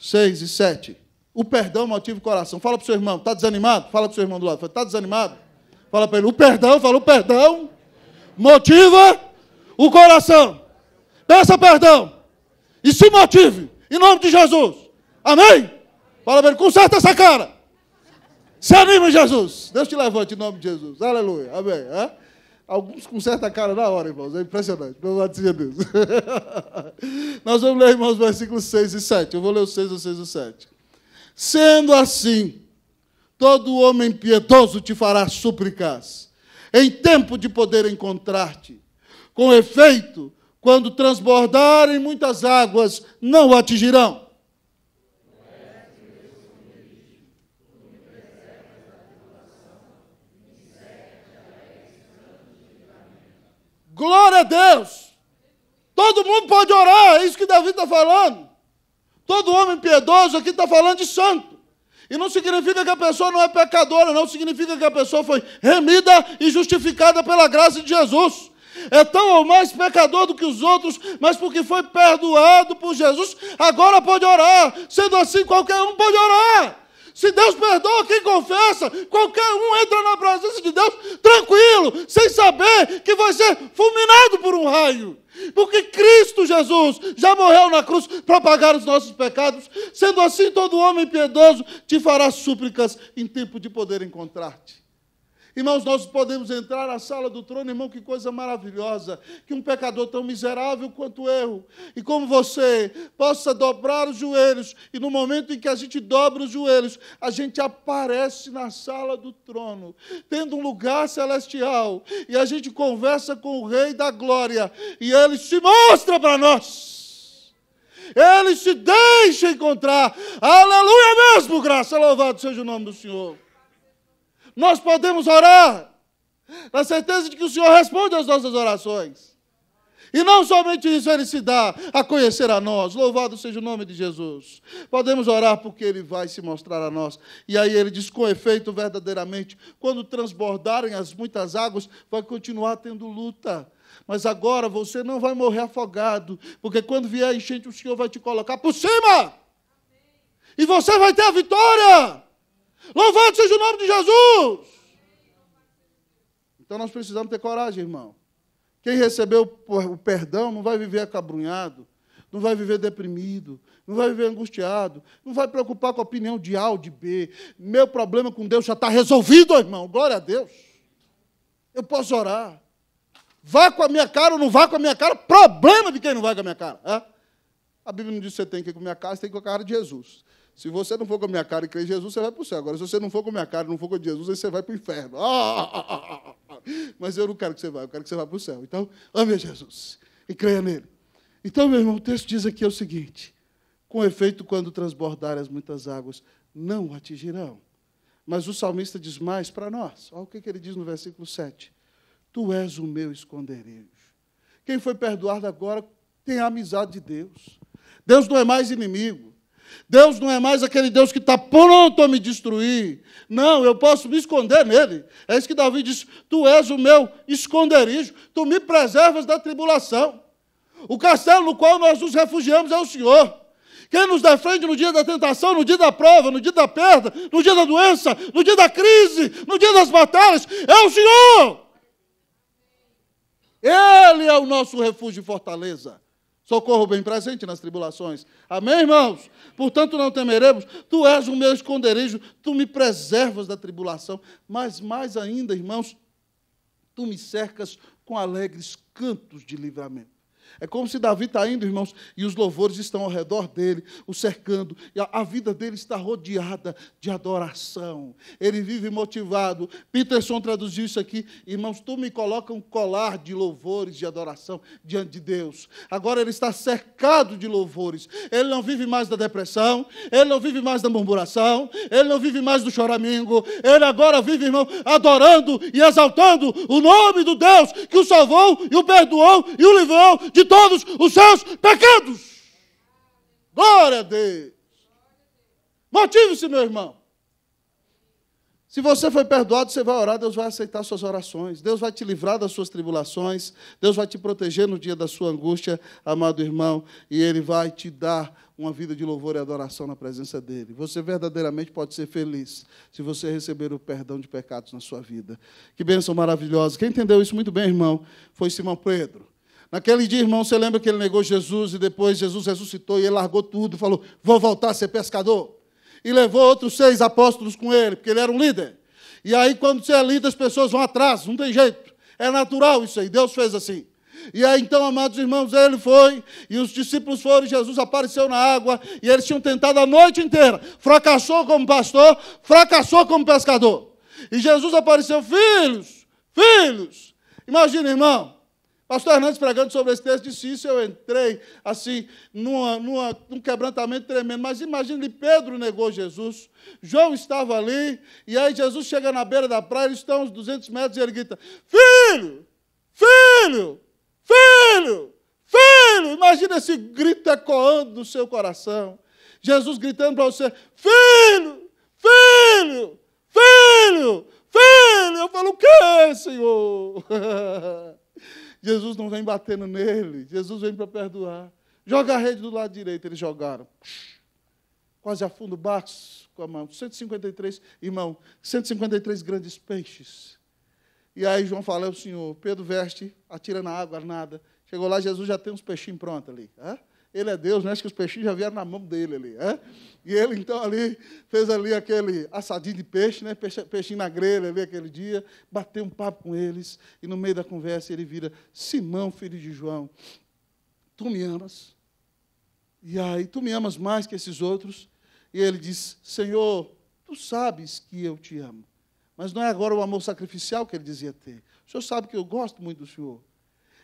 A: 6 e 7. O perdão motiva o coração. Fala para o seu irmão, está desanimado? Fala para o seu irmão do lado, está desanimado? Fala para ele, o perdão, fala, o perdão motiva o coração. Peça perdão e se motive, em nome de Jesus. Amém? Fala para ele, conserta essa cara. Se anima, Jesus. Deus te levante em nome de Jesus. Aleluia. Amém. É? Alguns com certa cara na hora, irmãos. É impressionante. Pelo amor de Deus. Nós vamos ler, irmãos, versículos 6 e 7. Eu vou ler os 6, os 6 e 7. Sendo assim, todo homem piedoso te fará súplicas, em tempo de poder encontrar-te. Com efeito, quando transbordarem muitas águas, não o atingirão Glória a Deus! Todo mundo pode orar, é isso que Davi está falando. Todo homem piedoso aqui está falando de santo. E não significa que a pessoa não é pecadora, não significa que a pessoa foi remida e justificada pela graça de Jesus. É tão ou mais pecador do que os outros, mas porque foi perdoado por Jesus, agora pode orar. Sendo assim, qualquer um pode orar. Se Deus perdoa quem confessa, qualquer um entra na presença de Deus tranquilo, sem saber que vai ser fulminado por um raio. Porque Cristo Jesus já morreu na cruz para pagar os nossos pecados. Sendo assim, todo homem piedoso te fará súplicas em tempo de poder encontrar-te. Irmãos, nós podemos entrar na sala do trono, irmão, que coisa maravilhosa, que um pecador tão miserável quanto eu, e como você, possa dobrar os joelhos, e no momento em que a gente dobra os joelhos, a gente aparece na sala do trono, tendo um lugar celestial, e a gente conversa com o Rei da Glória, e ele se mostra para nós. Ele se deixa encontrar. Aleluia mesmo, graça. Louvado seja o nome do Senhor. Nós podemos orar, na certeza de que o Senhor responde às nossas orações. E não somente isso, Ele se dá a conhecer a nós. Louvado seja o nome de Jesus. Podemos orar porque Ele vai se mostrar a nós. E aí Ele diz: com efeito, verdadeiramente, quando transbordarem as muitas águas, vai continuar tendo luta. Mas agora você não vai morrer afogado, porque quando vier a enchente, o Senhor vai te colocar por cima. E você vai ter a vitória. Louvado seja o nome de Jesus! Então nós precisamos ter coragem, irmão. Quem recebeu o perdão não vai viver acabrunhado, não vai viver deprimido, não vai viver angustiado, não vai preocupar com a opinião de A ou de B. Meu problema com Deus já está resolvido, irmão. Glória a Deus. Eu posso orar. Vá com a minha cara ou não vá com a minha cara, problema de quem não vai com a minha cara. É? A Bíblia não diz que você tem que ir com a minha cara, você tem que ir com a cara de Jesus. Se você não for com a minha cara e crer em Jesus, você vai para o céu. Agora, se você não for com a minha cara e não for com Jesus, aí você vai para o inferno. Ah ah ah, ah, ah, ah, Mas eu não quero que você vá, eu quero que você vá para o céu. Então, ame Jesus e creia nele. Então, meu irmão, o texto diz aqui é o seguinte: com efeito, quando transbordarem as muitas águas, não atingirão. Mas o salmista diz mais para nós. Olha o que, que ele diz no versículo 7. Tu és o meu esconderijo. Quem foi perdoado agora tem a amizade de Deus. Deus não é mais inimigo. Deus não é mais aquele Deus que está pronto a me destruir. Não, eu posso me esconder nele. É isso que Davi diz: Tu és o meu esconderijo, tu me preservas da tribulação. O castelo no qual nós nos refugiamos é o Senhor. Quem nos defende no dia da tentação, no dia da prova, no dia da perda, no dia da doença, no dia da crise, no dia das batalhas, é o Senhor. Ele é o nosso refúgio e fortaleza. Socorro bem presente nas tribulações. Amém, irmãos? portanto não temeremos, tu és o meu esconderijo, tu me preservas da tribulação. Mas mais ainda, irmãos, tu me cercas com alegres cantos de livramento. É como se Davi está indo, irmãos, e os louvores estão ao redor dele, o cercando, e a, a vida dele está rodeada de adoração. Ele vive motivado. Peterson traduziu isso aqui, irmãos, tu me coloca um colar de louvores, de adoração diante de Deus. Agora ele está cercado de louvores. Ele não vive mais da depressão, ele não vive mais da murmuração, ele não vive mais do choramingo. Ele agora vive, irmão, adorando e exaltando o nome do Deus que o salvou e o perdoou e o livrou de todos os seus pecados. Glória a Deus. Motive-se, meu irmão. Se você foi perdoado, você vai orar, Deus vai aceitar suas orações, Deus vai te livrar das suas tribulações, Deus vai te proteger no dia da sua angústia, amado irmão, e Ele vai te dar uma vida de louvor e adoração na presença dEle. Você verdadeiramente pode ser feliz se você receber o perdão de pecados na sua vida. Que bênção maravilhosa. Quem entendeu isso muito bem, irmão, foi Simão Pedro. Naquele dia, irmão, você lembra que ele negou Jesus e depois Jesus ressuscitou e ele largou tudo e falou: Vou voltar a ser pescador. E levou outros seis apóstolos com ele, porque ele era um líder. E aí, quando você é líder, as pessoas vão atrás, não tem jeito. É natural isso aí, Deus fez assim. E aí, então, amados irmãos, ele foi, e os discípulos foram, e Jesus apareceu na água, e eles tinham tentado a noite inteira. Fracassou como pastor, fracassou como pescador. E Jesus apareceu, filhos, filhos. Imagina, irmão, Pastor Hernandes pregando sobre esse texto disse isso, eu entrei assim, numa, numa, num quebrantamento tremendo. Mas imagine, Pedro negou Jesus, João estava ali, e aí Jesus chega na beira da praia, eles estão uns 200 metros, e ele grita, filho, filho, filho, filho. Imagina esse grito ecoando no seu coração. Jesus gritando para você, filho, filho, filho, filho. Eu falo, o que, Senhor? Jesus não vem batendo nele, Jesus vem para perdoar. Joga a rede do lado direito, eles jogaram. Quase afunda o barco com a mão. 153, irmão, 153 grandes peixes. E aí João fala é o Senhor, Pedro veste, atira na água, nada. Chegou lá, Jesus já tem uns peixinhos prontos ali. Hã? Ele é Deus, não né? Acho que os peixinhos já vieram na mão dele ali. É? E ele, então, ali, fez ali aquele assadinho de peixe, né? Peixinho na grelha ali aquele dia, bateu um papo com eles, e no meio da conversa ele vira, Simão, filho de João, tu me amas? E aí, tu me amas mais que esses outros? E ele diz, Senhor, tu sabes que eu te amo. Mas não é agora o amor sacrificial que ele dizia ter. O senhor sabe que eu gosto muito do senhor.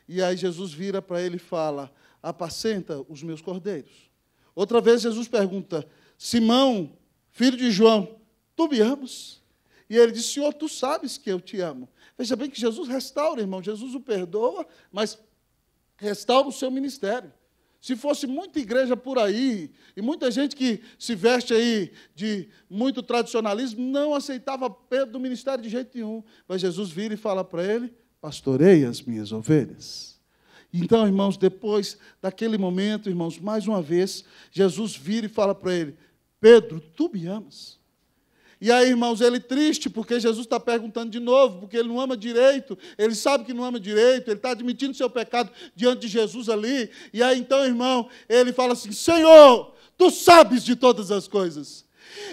A: E aí Jesus vira para ele e fala: apacenta os meus cordeiros. Outra vez Jesus pergunta: Simão, filho de João, tu me amas? E ele diz: Senhor, tu sabes que eu te amo. Veja bem que Jesus restaura, irmão. Jesus o perdoa, mas restaura o seu ministério. Se fosse muita igreja por aí, e muita gente que se veste aí de muito tradicionalismo, não aceitava Pedro do ministério de jeito nenhum. Mas Jesus vira e fala para ele: Pastorei as minhas ovelhas. Então, irmãos, depois daquele momento, irmãos, mais uma vez, Jesus vira e fala para ele: Pedro, tu me amas? E aí, irmãos, ele triste, porque Jesus está perguntando de novo, porque ele não ama direito, ele sabe que não ama direito, ele está admitindo seu pecado diante de Jesus ali. E aí, então, irmão, ele fala assim: Senhor, tu sabes de todas as coisas.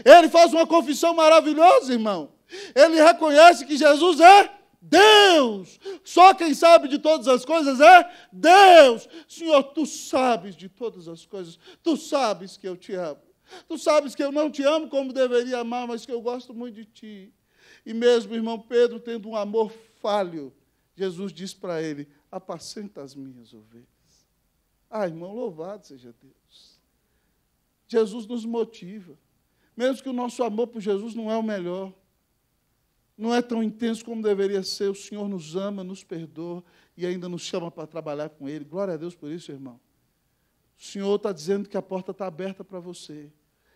A: Ele faz uma confissão maravilhosa, irmão. Ele reconhece que Jesus é Deus! Só quem sabe de todas as coisas é Deus! Senhor, tu sabes de todas as coisas, tu sabes que eu te amo. Tu sabes que eu não te amo como deveria amar, mas que eu gosto muito de ti. E mesmo irmão Pedro tendo um amor falho, Jesus diz para ele: Apacenta as minhas ovelhas. Ah, irmão, louvado seja Deus. Jesus nos motiva. Mesmo que o nosso amor por Jesus não é o melhor, não é tão intenso como deveria ser. O Senhor nos ama, nos perdoa e ainda nos chama para trabalhar com Ele. Glória a Deus por isso, irmão. O Senhor está dizendo que a porta está aberta para você,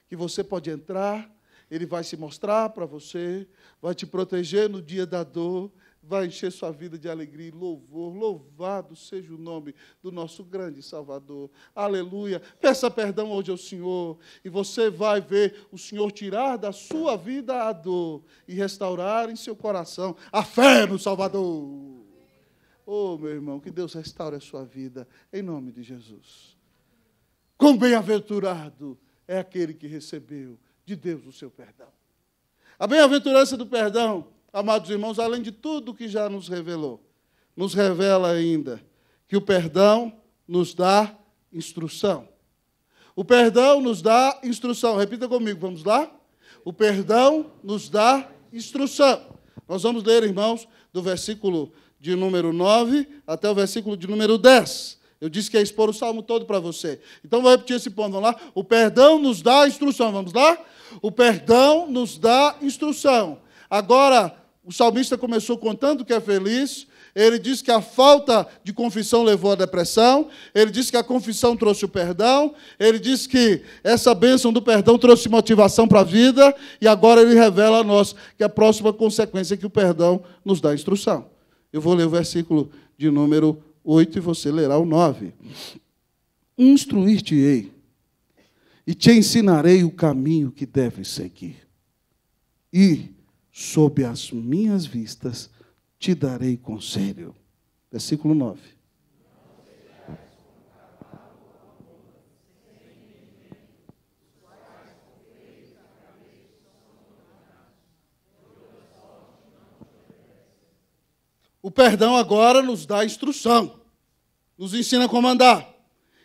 A: que você pode entrar, Ele vai se mostrar para você, vai te proteger no dia da dor, vai encher sua vida de alegria e louvor. Louvado seja o nome do nosso grande Salvador. Aleluia. Peça perdão hoje ao Senhor e você vai ver o Senhor tirar da sua vida a dor e restaurar em seu coração a fé no Salvador. Oh, meu irmão, que Deus restaure a sua vida em nome de Jesus. Quão bem-aventurado é aquele que recebeu de Deus o seu perdão. A bem-aventurança do perdão amados irmãos, além de tudo que já nos revelou, nos revela ainda que o perdão nos dá instrução. O perdão nos dá instrução. Repita comigo, vamos lá? O perdão nos dá instrução. Nós vamos ler, irmãos, do versículo de número 9 até o versículo de número 10. Eu disse que ia expor o salmo todo para você. Então vou repetir esse ponto, vamos lá? O perdão nos dá instrução, vamos lá? O perdão nos dá instrução. Agora, o salmista começou contando que é feliz, ele diz que a falta de confissão levou à depressão, ele diz que a confissão trouxe o perdão, ele diz que essa bênção do perdão trouxe motivação para a vida, e agora ele revela a nós que a próxima consequência é que o perdão nos dá instrução. Eu vou ler o versículo de número 8 e você lerá o 9. Instruir-te-ei e te ensinarei o caminho que deves seguir. E sob as minhas vistas te darei conselho. Versículo 9. O perdão agora nos dá instrução, nos ensina a comandar.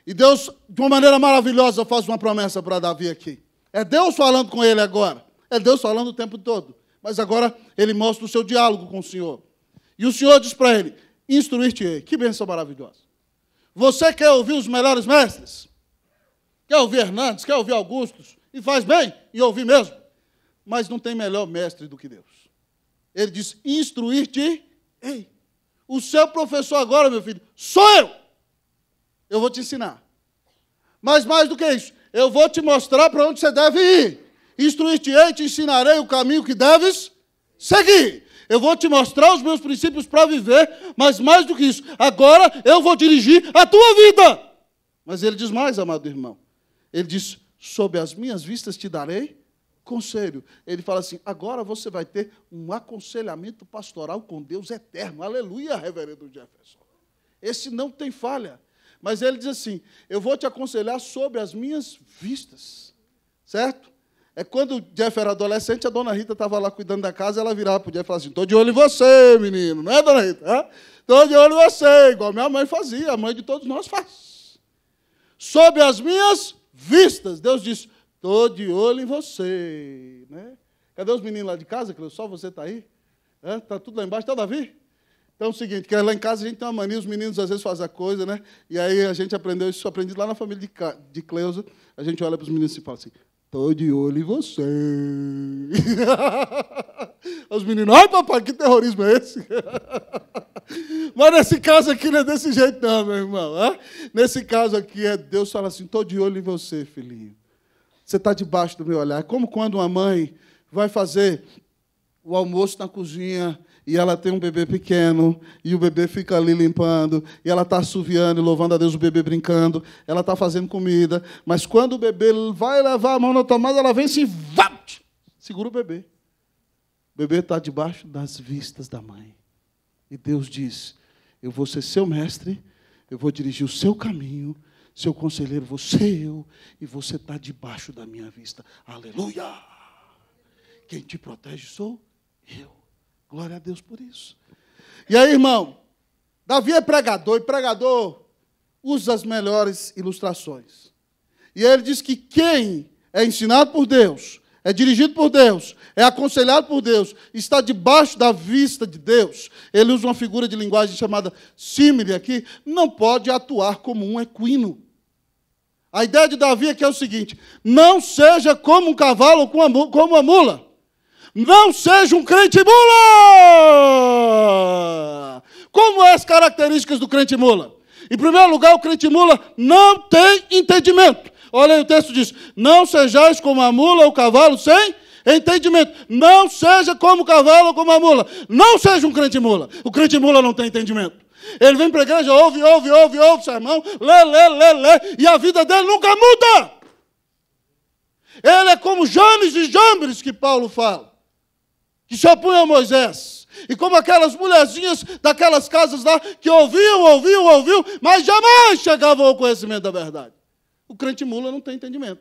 A: E Deus, de uma maneira maravilhosa, faz uma promessa para Davi aqui. É Deus falando com ele agora. É Deus falando o tempo todo. Mas agora ele mostra o seu diálogo com o Senhor. E o Senhor diz para ele: Instruir-te-ei. Que bênção maravilhosa. Você quer ouvir os melhores mestres? Quer ouvir Hernandes? Quer ouvir Augustos? E faz bem em ouvir mesmo. Mas não tem melhor mestre do que Deus. Ele diz: Instruir-te-ei. O seu professor agora, meu filho, sou eu. Eu vou te ensinar. Mas mais do que isso, eu vou te mostrar para onde você deve ir. Instruir-te-ei, te ensinarei o caminho que deves seguir. Eu vou te mostrar os meus princípios para viver, mas mais do que isso, agora eu vou dirigir a tua vida. Mas ele diz mais, amado irmão. Ele diz: Sob as minhas vistas te darei conselho. Ele fala assim: agora você vai ter um aconselhamento pastoral com Deus eterno. Aleluia, reverendo Jefferson. Esse não tem falha. Mas ele diz assim: eu vou te aconselhar sob as minhas vistas. Certo? É quando o Jeff era adolescente, a dona Rita estava lá cuidando da casa, ela virava para o Jeff e falava assim: estou de olho em você, menino, não é, dona Rita? Estou de olho em você, igual minha mãe fazia, a mãe de todos nós faz. Sob as minhas vistas, Deus disse: estou de olho em você. Né? Cadê os meninos lá de casa, Cleo? Só você está aí? Está é? tudo lá embaixo, está Davi? Então é o seguinte, que lá em casa a gente tem uma mania, os meninos às vezes fazem a coisa, né? E aí a gente aprendeu isso, aprendi lá na família de, de Cleusa, a gente olha para os meninos e fala assim, Tô de olho em você. Os meninos, ai papai, que terrorismo é esse? Mas nesse caso aqui não é desse jeito, não, meu irmão. Nesse caso aqui é Deus fala assim: estou de olho em você, filhinho. Você está debaixo do meu olhar. É como quando uma mãe vai fazer o almoço na cozinha e ela tem um bebê pequeno, e o bebê fica ali limpando, e ela está assoviando e louvando a Deus, o bebê brincando, ela está fazendo comida, mas quando o bebê vai levar a mão na tomada, ela vem assim, vai, segura o bebê. O bebê está debaixo das vistas da mãe. E Deus diz: Eu vou ser seu mestre, eu vou dirigir o seu caminho, seu conselheiro vou ser eu, e você está debaixo da minha vista. Aleluia! Quem te protege sou eu. Glória a Deus por isso. E aí, irmão, Davi é pregador, e pregador usa as melhores ilustrações. E ele diz que quem é ensinado por Deus, é dirigido por Deus, é aconselhado por Deus, está debaixo da vista de Deus. Ele usa uma figura de linguagem chamada símile aqui, não pode atuar como um equino. A ideia de Davi aqui é o seguinte: não seja como um cavalo ou como uma mula. Não seja um crente mula! Como é as características do crente mula? Em primeiro lugar, o crente mula não tem entendimento. Olha aí, o texto diz: Não sejais como a mula ou o cavalo sem entendimento. Não seja como o cavalo ou como a mula. Não seja um crente mula. O crente mula não tem entendimento. Ele vem para a igreja, ouve, ouve, ouve, ouve sermão, lê, lê, lê, lê, e a vida dele nunca muda. Ele é como James e Jambres que Paulo fala que se opunham a Moisés. E como aquelas mulherzinhas daquelas casas lá que ouviam, ouviam, ouviam, mas jamais chegavam ao conhecimento da verdade. O crente mula não tem entendimento.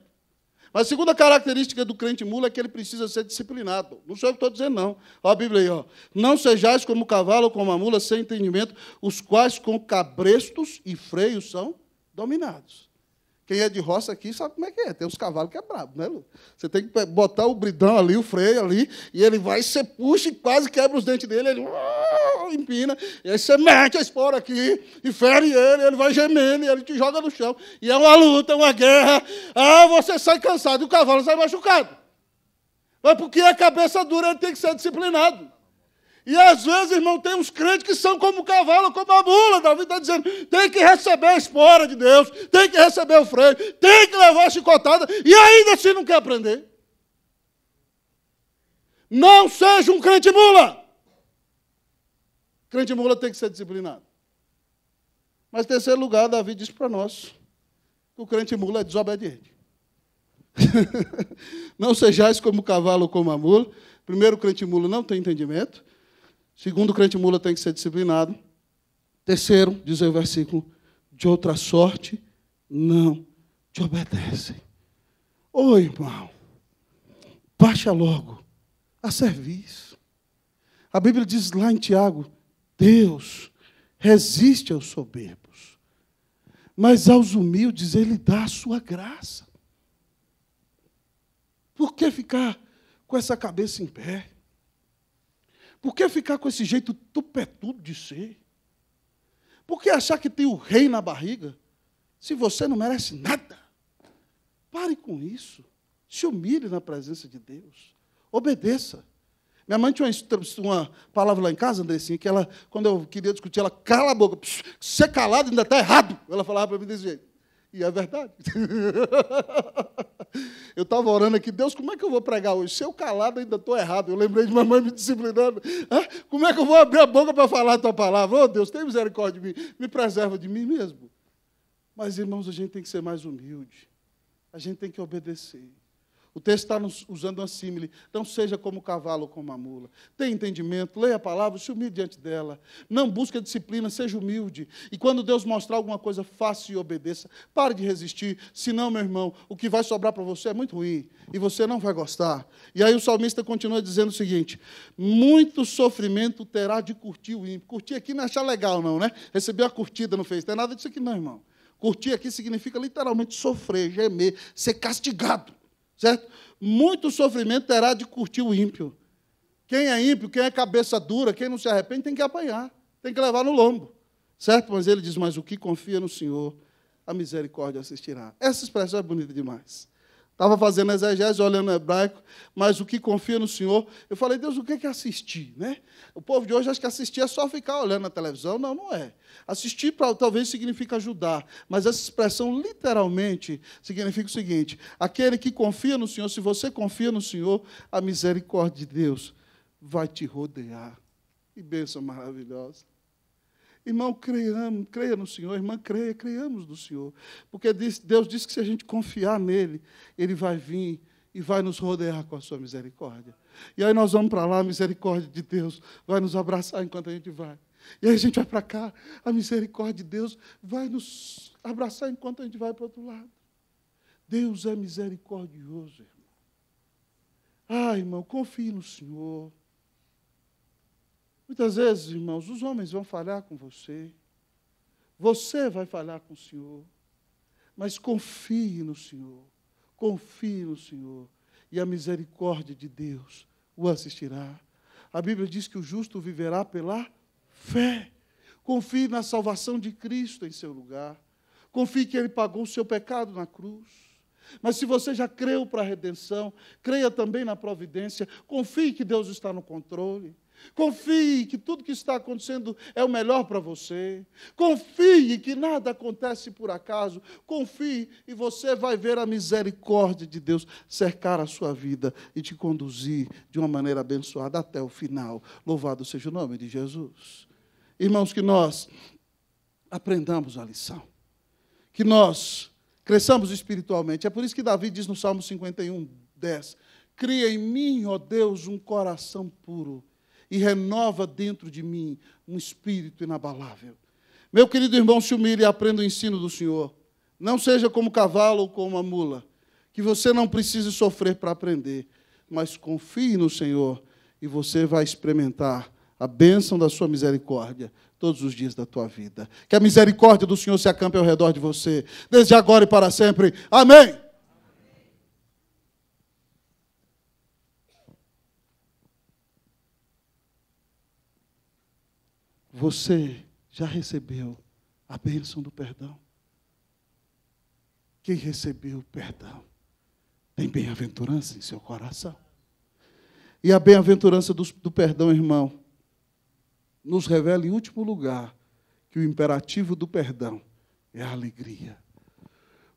A: Mas a segunda característica do crente mula é que ele precisa ser disciplinado. Não sei o que estou dizendo, não. Olha a Bíblia aí, ó. Não sejais como cavalo ou como a mula sem entendimento, os quais com cabrestos e freios são dominados. Quem é de roça aqui sabe como é que é. Tem uns cavalos que é brabo, né, Lu? Você tem que botar o bridão ali, o freio ali, e ele vai, você puxa e quase quebra os dentes dele, ele uh, empina, e aí você mete a espora aqui e fere ele, ele vai gemendo, e ele te joga no chão. E é uma luta, uma guerra. Ah, você sai cansado e o cavalo sai machucado. Mas porque a cabeça dura, ele tem que ser disciplinado. E às vezes, irmão, tem uns crentes que são como o cavalo, como a mula. Davi está dizendo: tem que receber a espora de Deus, tem que receber o freio, tem que levar a chicotada, e ainda assim não quer aprender. Não seja um crente mula. Crente mula tem que ser disciplinado. Mas, em terceiro lugar, Davi diz para nós que o crente mula é desobediente. não sejais como o cavalo ou como a mula. Primeiro, o crente mula não tem entendimento. Segundo, o crente mula tem que ser disciplinado. Terceiro, diz o versículo, de outra sorte, não te obedecem. Ô irmão, baixa logo a serviço. A Bíblia diz lá em Tiago: Deus resiste aos soberbos, mas aos humildes ele dá a sua graça. Por que ficar com essa cabeça em pé? Por que ficar com esse jeito tupetudo de ser? Por que achar que tem o rei na barriga? Se você não merece nada. Pare com isso. Se humilhe na presença de Deus. Obedeça. Minha mãe tinha uma, palavra lá em casa, Andressinha, que ela, quando eu queria discutir, ela cala a boca. Ser calado ainda está errado. Ela falava para mim desse jeito. E é verdade. eu estava orando aqui, Deus, como é que eu vou pregar hoje? Se eu calado, ainda estou errado. Eu lembrei de mamãe me disciplinando. como é que eu vou abrir a boca para falar a tua palavra? Oh, Deus, tem misericórdia de mim. Me preserva de mim mesmo. Mas, irmãos, a gente tem que ser mais humilde. A gente tem que obedecer. O texto está nos, usando uma símile. Não seja como o cavalo ou como a mula. Tenha entendimento, leia a palavra, se humilhe diante dela. Não busque a disciplina, seja humilde. E quando Deus mostrar alguma coisa, faça e obedeça. Pare de resistir. Senão, meu irmão, o que vai sobrar para você é muito ruim. E você não vai gostar. E aí o salmista continua dizendo o seguinte: muito sofrimento terá de curtir o ímpio. Curtir aqui não é achar legal, não, né? Receber a curtida no Facebook. Não tem é nada disso aqui, não, irmão. Curtir aqui significa literalmente sofrer, gemer, ser castigado certo? Muito sofrimento terá de curtir o ímpio. Quem é ímpio, quem é cabeça dura, quem não se arrepende, tem que apanhar, tem que levar no lombo, certo? Mas ele diz: Mas o que confia no Senhor, a misericórdia assistirá. Essa expressão é bonita demais. Estava fazendo exegese, olhando hebraico, mas o que confia no Senhor. Eu falei, Deus, o é que é assistir? Né? O povo de hoje acha que assistir é só ficar olhando a televisão. Não, não é. Assistir pra, talvez significa ajudar, mas essa expressão literalmente significa o seguinte: aquele que confia no Senhor, se você confia no Senhor, a misericórdia de Deus vai te rodear. Que bênção maravilhosa. Irmão, creiamos, creia no Senhor. Irmã, creia, creiamos no Senhor. Porque Deus diz que se a gente confiar nele, ele vai vir e vai nos rodear com a sua misericórdia. E aí nós vamos para lá, a misericórdia de Deus vai nos abraçar enquanto a gente vai. E aí a gente vai para cá, a misericórdia de Deus vai nos abraçar enquanto a gente vai para o outro lado. Deus é misericordioso, irmão. Ah, irmão, confie no Senhor. Muitas vezes, irmãos, os homens vão falhar com você, você vai falhar com o Senhor, mas confie no Senhor, confie no Senhor, e a misericórdia de Deus o assistirá. A Bíblia diz que o justo viverá pela fé. Confie na salvação de Cristo em seu lugar. Confie que Ele pagou o seu pecado na cruz. Mas se você já creu para a redenção, creia também na providência, confie que Deus está no controle. Confie que tudo que está acontecendo é o melhor para você. Confie que nada acontece por acaso. Confie e você vai ver a misericórdia de Deus cercar a sua vida e te conduzir de uma maneira abençoada até o final. Louvado seja o nome de Jesus. Irmãos, que nós aprendamos a lição. Que nós cresçamos espiritualmente. É por isso que Davi diz no Salmo 51, 10: Cria em mim, ó Deus, um coração puro e renova dentro de mim um espírito inabalável. Meu querido irmão, se humilhe e aprenda o ensino do Senhor. Não seja como cavalo ou como a mula, que você não precise sofrer para aprender, mas confie no Senhor e você vai experimentar a bênção da sua misericórdia todos os dias da tua vida. Que a misericórdia do Senhor se acampe ao redor de você, desde agora e para sempre. Amém. Você já recebeu a bênção do perdão? Quem recebeu o perdão tem bem-aventurança em seu coração. E a bem-aventurança do, do perdão, irmão, nos revela, em último lugar, que o imperativo do perdão é a alegria.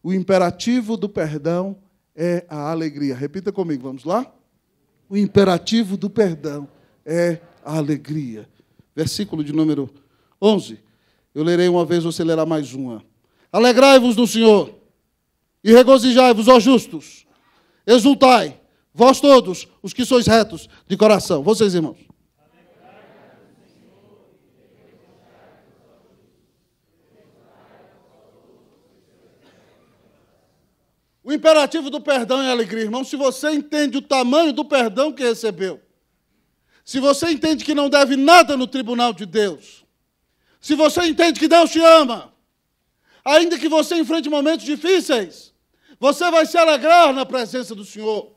A: O imperativo do perdão é a alegria. Repita comigo, vamos lá? O imperativo do perdão é a alegria versículo de número 11. Eu lerei uma vez, você lerá mais uma. Alegrai-vos no Senhor e regozijai-vos, ó justos. Exultai, vós todos, os que sois retos de coração. Vocês, irmãos. O imperativo do perdão é alegria, irmão. Se você entende o tamanho do perdão que recebeu, se você entende que não deve nada no tribunal de Deus, se você entende que Deus te ama, ainda que você enfrente momentos difíceis, você vai se alegrar na presença do Senhor.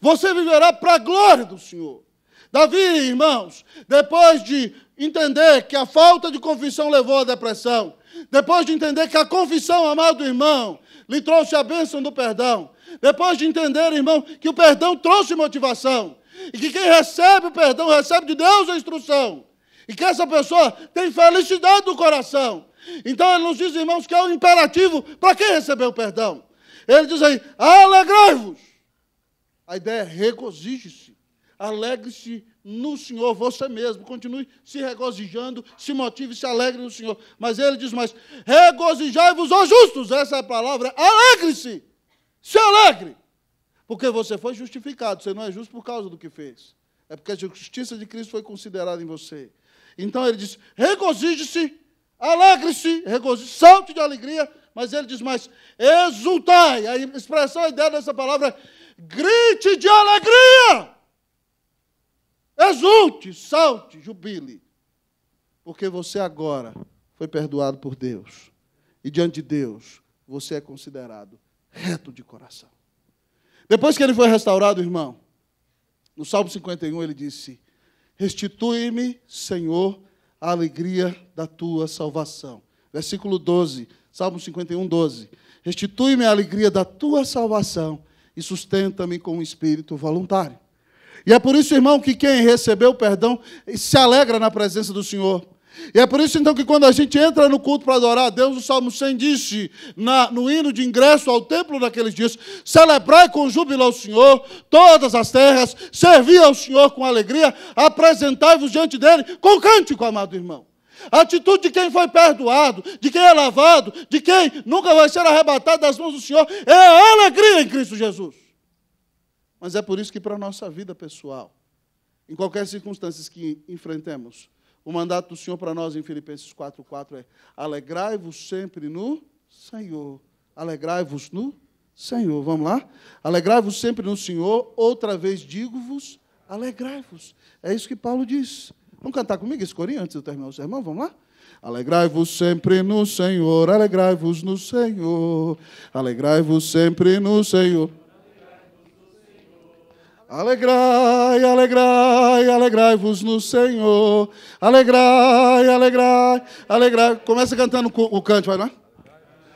A: Você viverá para a glória do Senhor. Davi, irmãos, depois de entender que a falta de confissão levou à depressão, depois de entender que a confissão, amado irmão, lhe trouxe a bênção do perdão, depois de entender, irmão, que o perdão trouxe motivação, e que quem recebe o perdão recebe de Deus a instrução. E que essa pessoa tem felicidade no coração. Então ele nos diz, irmãos, que é um imperativo para quem recebeu o perdão. Ele diz aí, alegrai-vos. A ideia é regozije-se. Alegre-se no Senhor você mesmo. Continue se regozijando, se motive, se alegre no Senhor. Mas ele diz mais: regozijai-vos, ó justos. Essa é a palavra. Alegre-se. Se alegre. Porque você foi justificado, você não é justo por causa do que fez. É porque a justiça de Cristo foi considerada em você. Então ele diz: regozije-se, alegre-se, regozije, salte de alegria. Mas ele diz mais: exultai. A expressão, a ideia dessa palavra é: grite de alegria. Exulte, salte, jubile. Porque você agora foi perdoado por Deus. E diante de Deus, você é considerado reto de coração. Depois que ele foi restaurado, irmão, no Salmo 51 ele disse: Restitui-me, Senhor, a alegria da tua salvação. Versículo 12, Salmo 51, 12. Restitui-me a alegria da tua salvação e sustenta-me com o um espírito voluntário. E é por isso, irmão, que quem recebeu o perdão se alegra na presença do Senhor. E é por isso então que quando a gente entra no culto para adorar a Deus, o Salmo 100 disse na, no hino de ingresso ao templo naqueles dias: celebrai com júbilo ao Senhor todas as terras, servi ao Senhor com alegria, apresentai-vos diante dele com cântico, amado irmão. A atitude de quem foi perdoado, de quem é lavado, de quem nunca vai ser arrebatado das mãos do Senhor, é a alegria em Cristo Jesus. Mas é por isso que para a nossa vida pessoal, em qualquer circunstância que enfrentemos, o mandato do Senhor para nós em Filipenses 4:4 é: alegrai-vos sempre no Senhor. Alegrai-vos no Senhor. Vamos lá? Alegrai-vos sempre no Senhor. Outra vez digo-vos, alegrai-vos. É isso que Paulo diz. Vamos cantar comigo esse corinho antes de eu terminar o sermão? Vamos lá? Alegrai-vos sempre no Senhor, alegrai-vos no Senhor, alegrai-vos sempre no Senhor. Alegrai, alegrai, alegrai-vos no Senhor. Alegrai, alegrai, alegrai. Começa cantando o canto vai lá.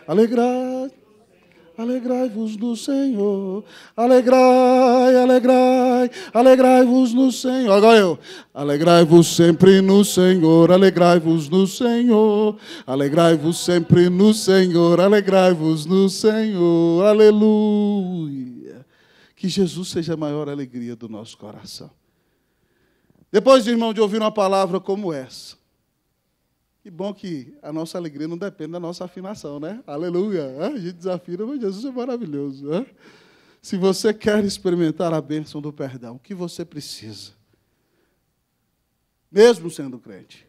A: Alegrai, alegrai-vos no Senhor. Alegrai, alegrai, alegrai-vos no Senhor. Agora eu. Alegrai-vos sempre no Senhor, alegrai-vos no Senhor. Alegrai-vos sempre no Senhor, alegrai-vos no Senhor. Aleluia. Que Jesus seja a maior alegria do nosso coração. Depois, irmão, de ouvir uma palavra como essa, que bom que a nossa alegria não depende da nossa afinação, né? Aleluia! Né? A gente desafina, mas Jesus é maravilhoso. Né? Se você quer experimentar a bênção do perdão, o que você precisa? Mesmo sendo crente.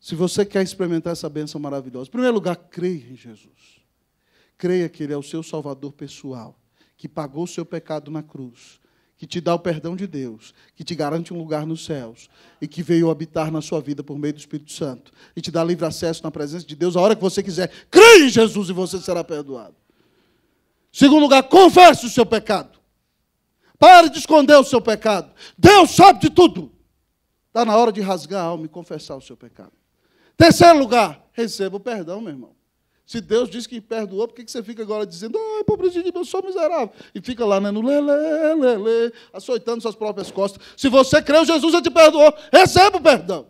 A: Se você quer experimentar essa bênção maravilhosa, em primeiro lugar, creia em Jesus. Creia que Ele é o seu Salvador pessoal que pagou o seu pecado na cruz, que te dá o perdão de Deus, que te garante um lugar nos céus e que veio habitar na sua vida por meio do Espírito Santo e te dá livre acesso na presença de Deus a hora que você quiser. Creia em Jesus e você será perdoado. Segundo lugar, confesse o seu pecado. Pare de esconder o seu pecado. Deus sabe de tudo. Está na hora de rasgar a alma e confessar o seu pecado. Terceiro lugar, receba o perdão, meu irmão. Se Deus disse que perdoou, por que você fica agora dizendo, ai, pobrezinho de eu sou miserável? E fica lá né, no lelê, lelê, açoitando suas próprias costas. Se você creu, Jesus já te perdoou, receba o perdão.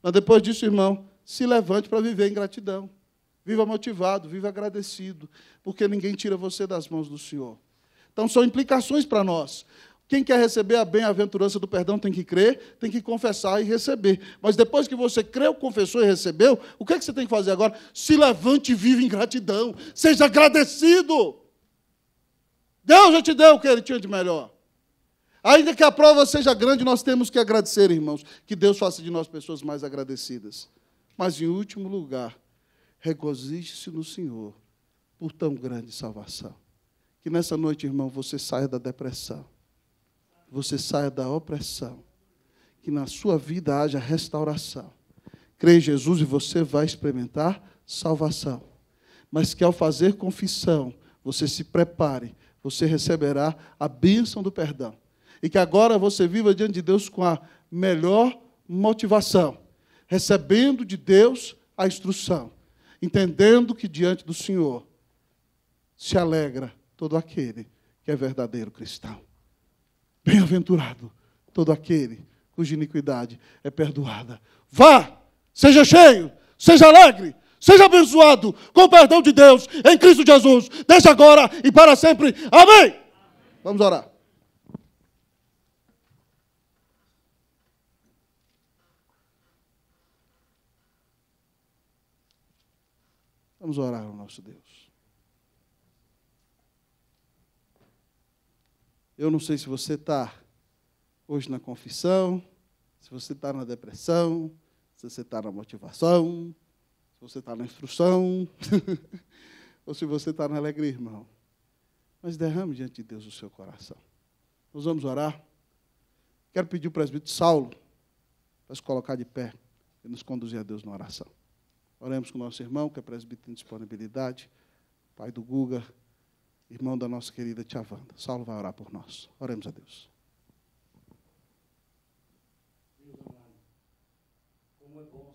A: Mas depois disso, irmão, se levante para viver em gratidão. Viva motivado, viva agradecido, porque ninguém tira você das mãos do Senhor. Então, são implicações para nós. Quem quer receber a bem-aventurança do perdão tem que crer, tem que confessar e receber. Mas depois que você creu, confessou e recebeu, o que, é que você tem que fazer agora? Se levante e viva em gratidão. Seja agradecido. Deus já te deu o que ele tinha de melhor. Ainda que a prova seja grande, nós temos que agradecer, irmãos. Que Deus faça de nós pessoas mais agradecidas. Mas, em último lugar, regozije-se no Senhor por tão grande salvação. Que nessa noite, irmão, você saia da depressão você saia da opressão, que na sua vida haja restauração. Crê em Jesus e você vai experimentar salvação. Mas que ao fazer confissão, você se prepare, você receberá a bênção do perdão. E que agora você viva diante de Deus com a melhor motivação, recebendo de Deus a instrução, entendendo que diante do Senhor se alegra todo aquele que é verdadeiro cristão. Bem-aventurado todo aquele cuja iniquidade é perdoada. Vá, seja cheio, seja alegre, seja abençoado com o perdão de Deus em Cristo Jesus, desde agora e para sempre. Amém. Vamos orar. Vamos orar ao nosso Deus. Eu não sei se você está hoje na confissão, se você está na depressão, se você está na motivação, se você está na instrução, ou se você está na alegria, irmão. Mas derrame diante de Deus o seu coração. Nós vamos orar. Quero pedir o presbítero Saulo para se colocar de pé e nos conduzir a Deus na oração. Oremos com nosso irmão, que é presbítero em disponibilidade, pai do Guga irmão da nossa querida Tia Wanda. Saulo vai orar por nós. Oremos a Deus. Deus amado, como é bom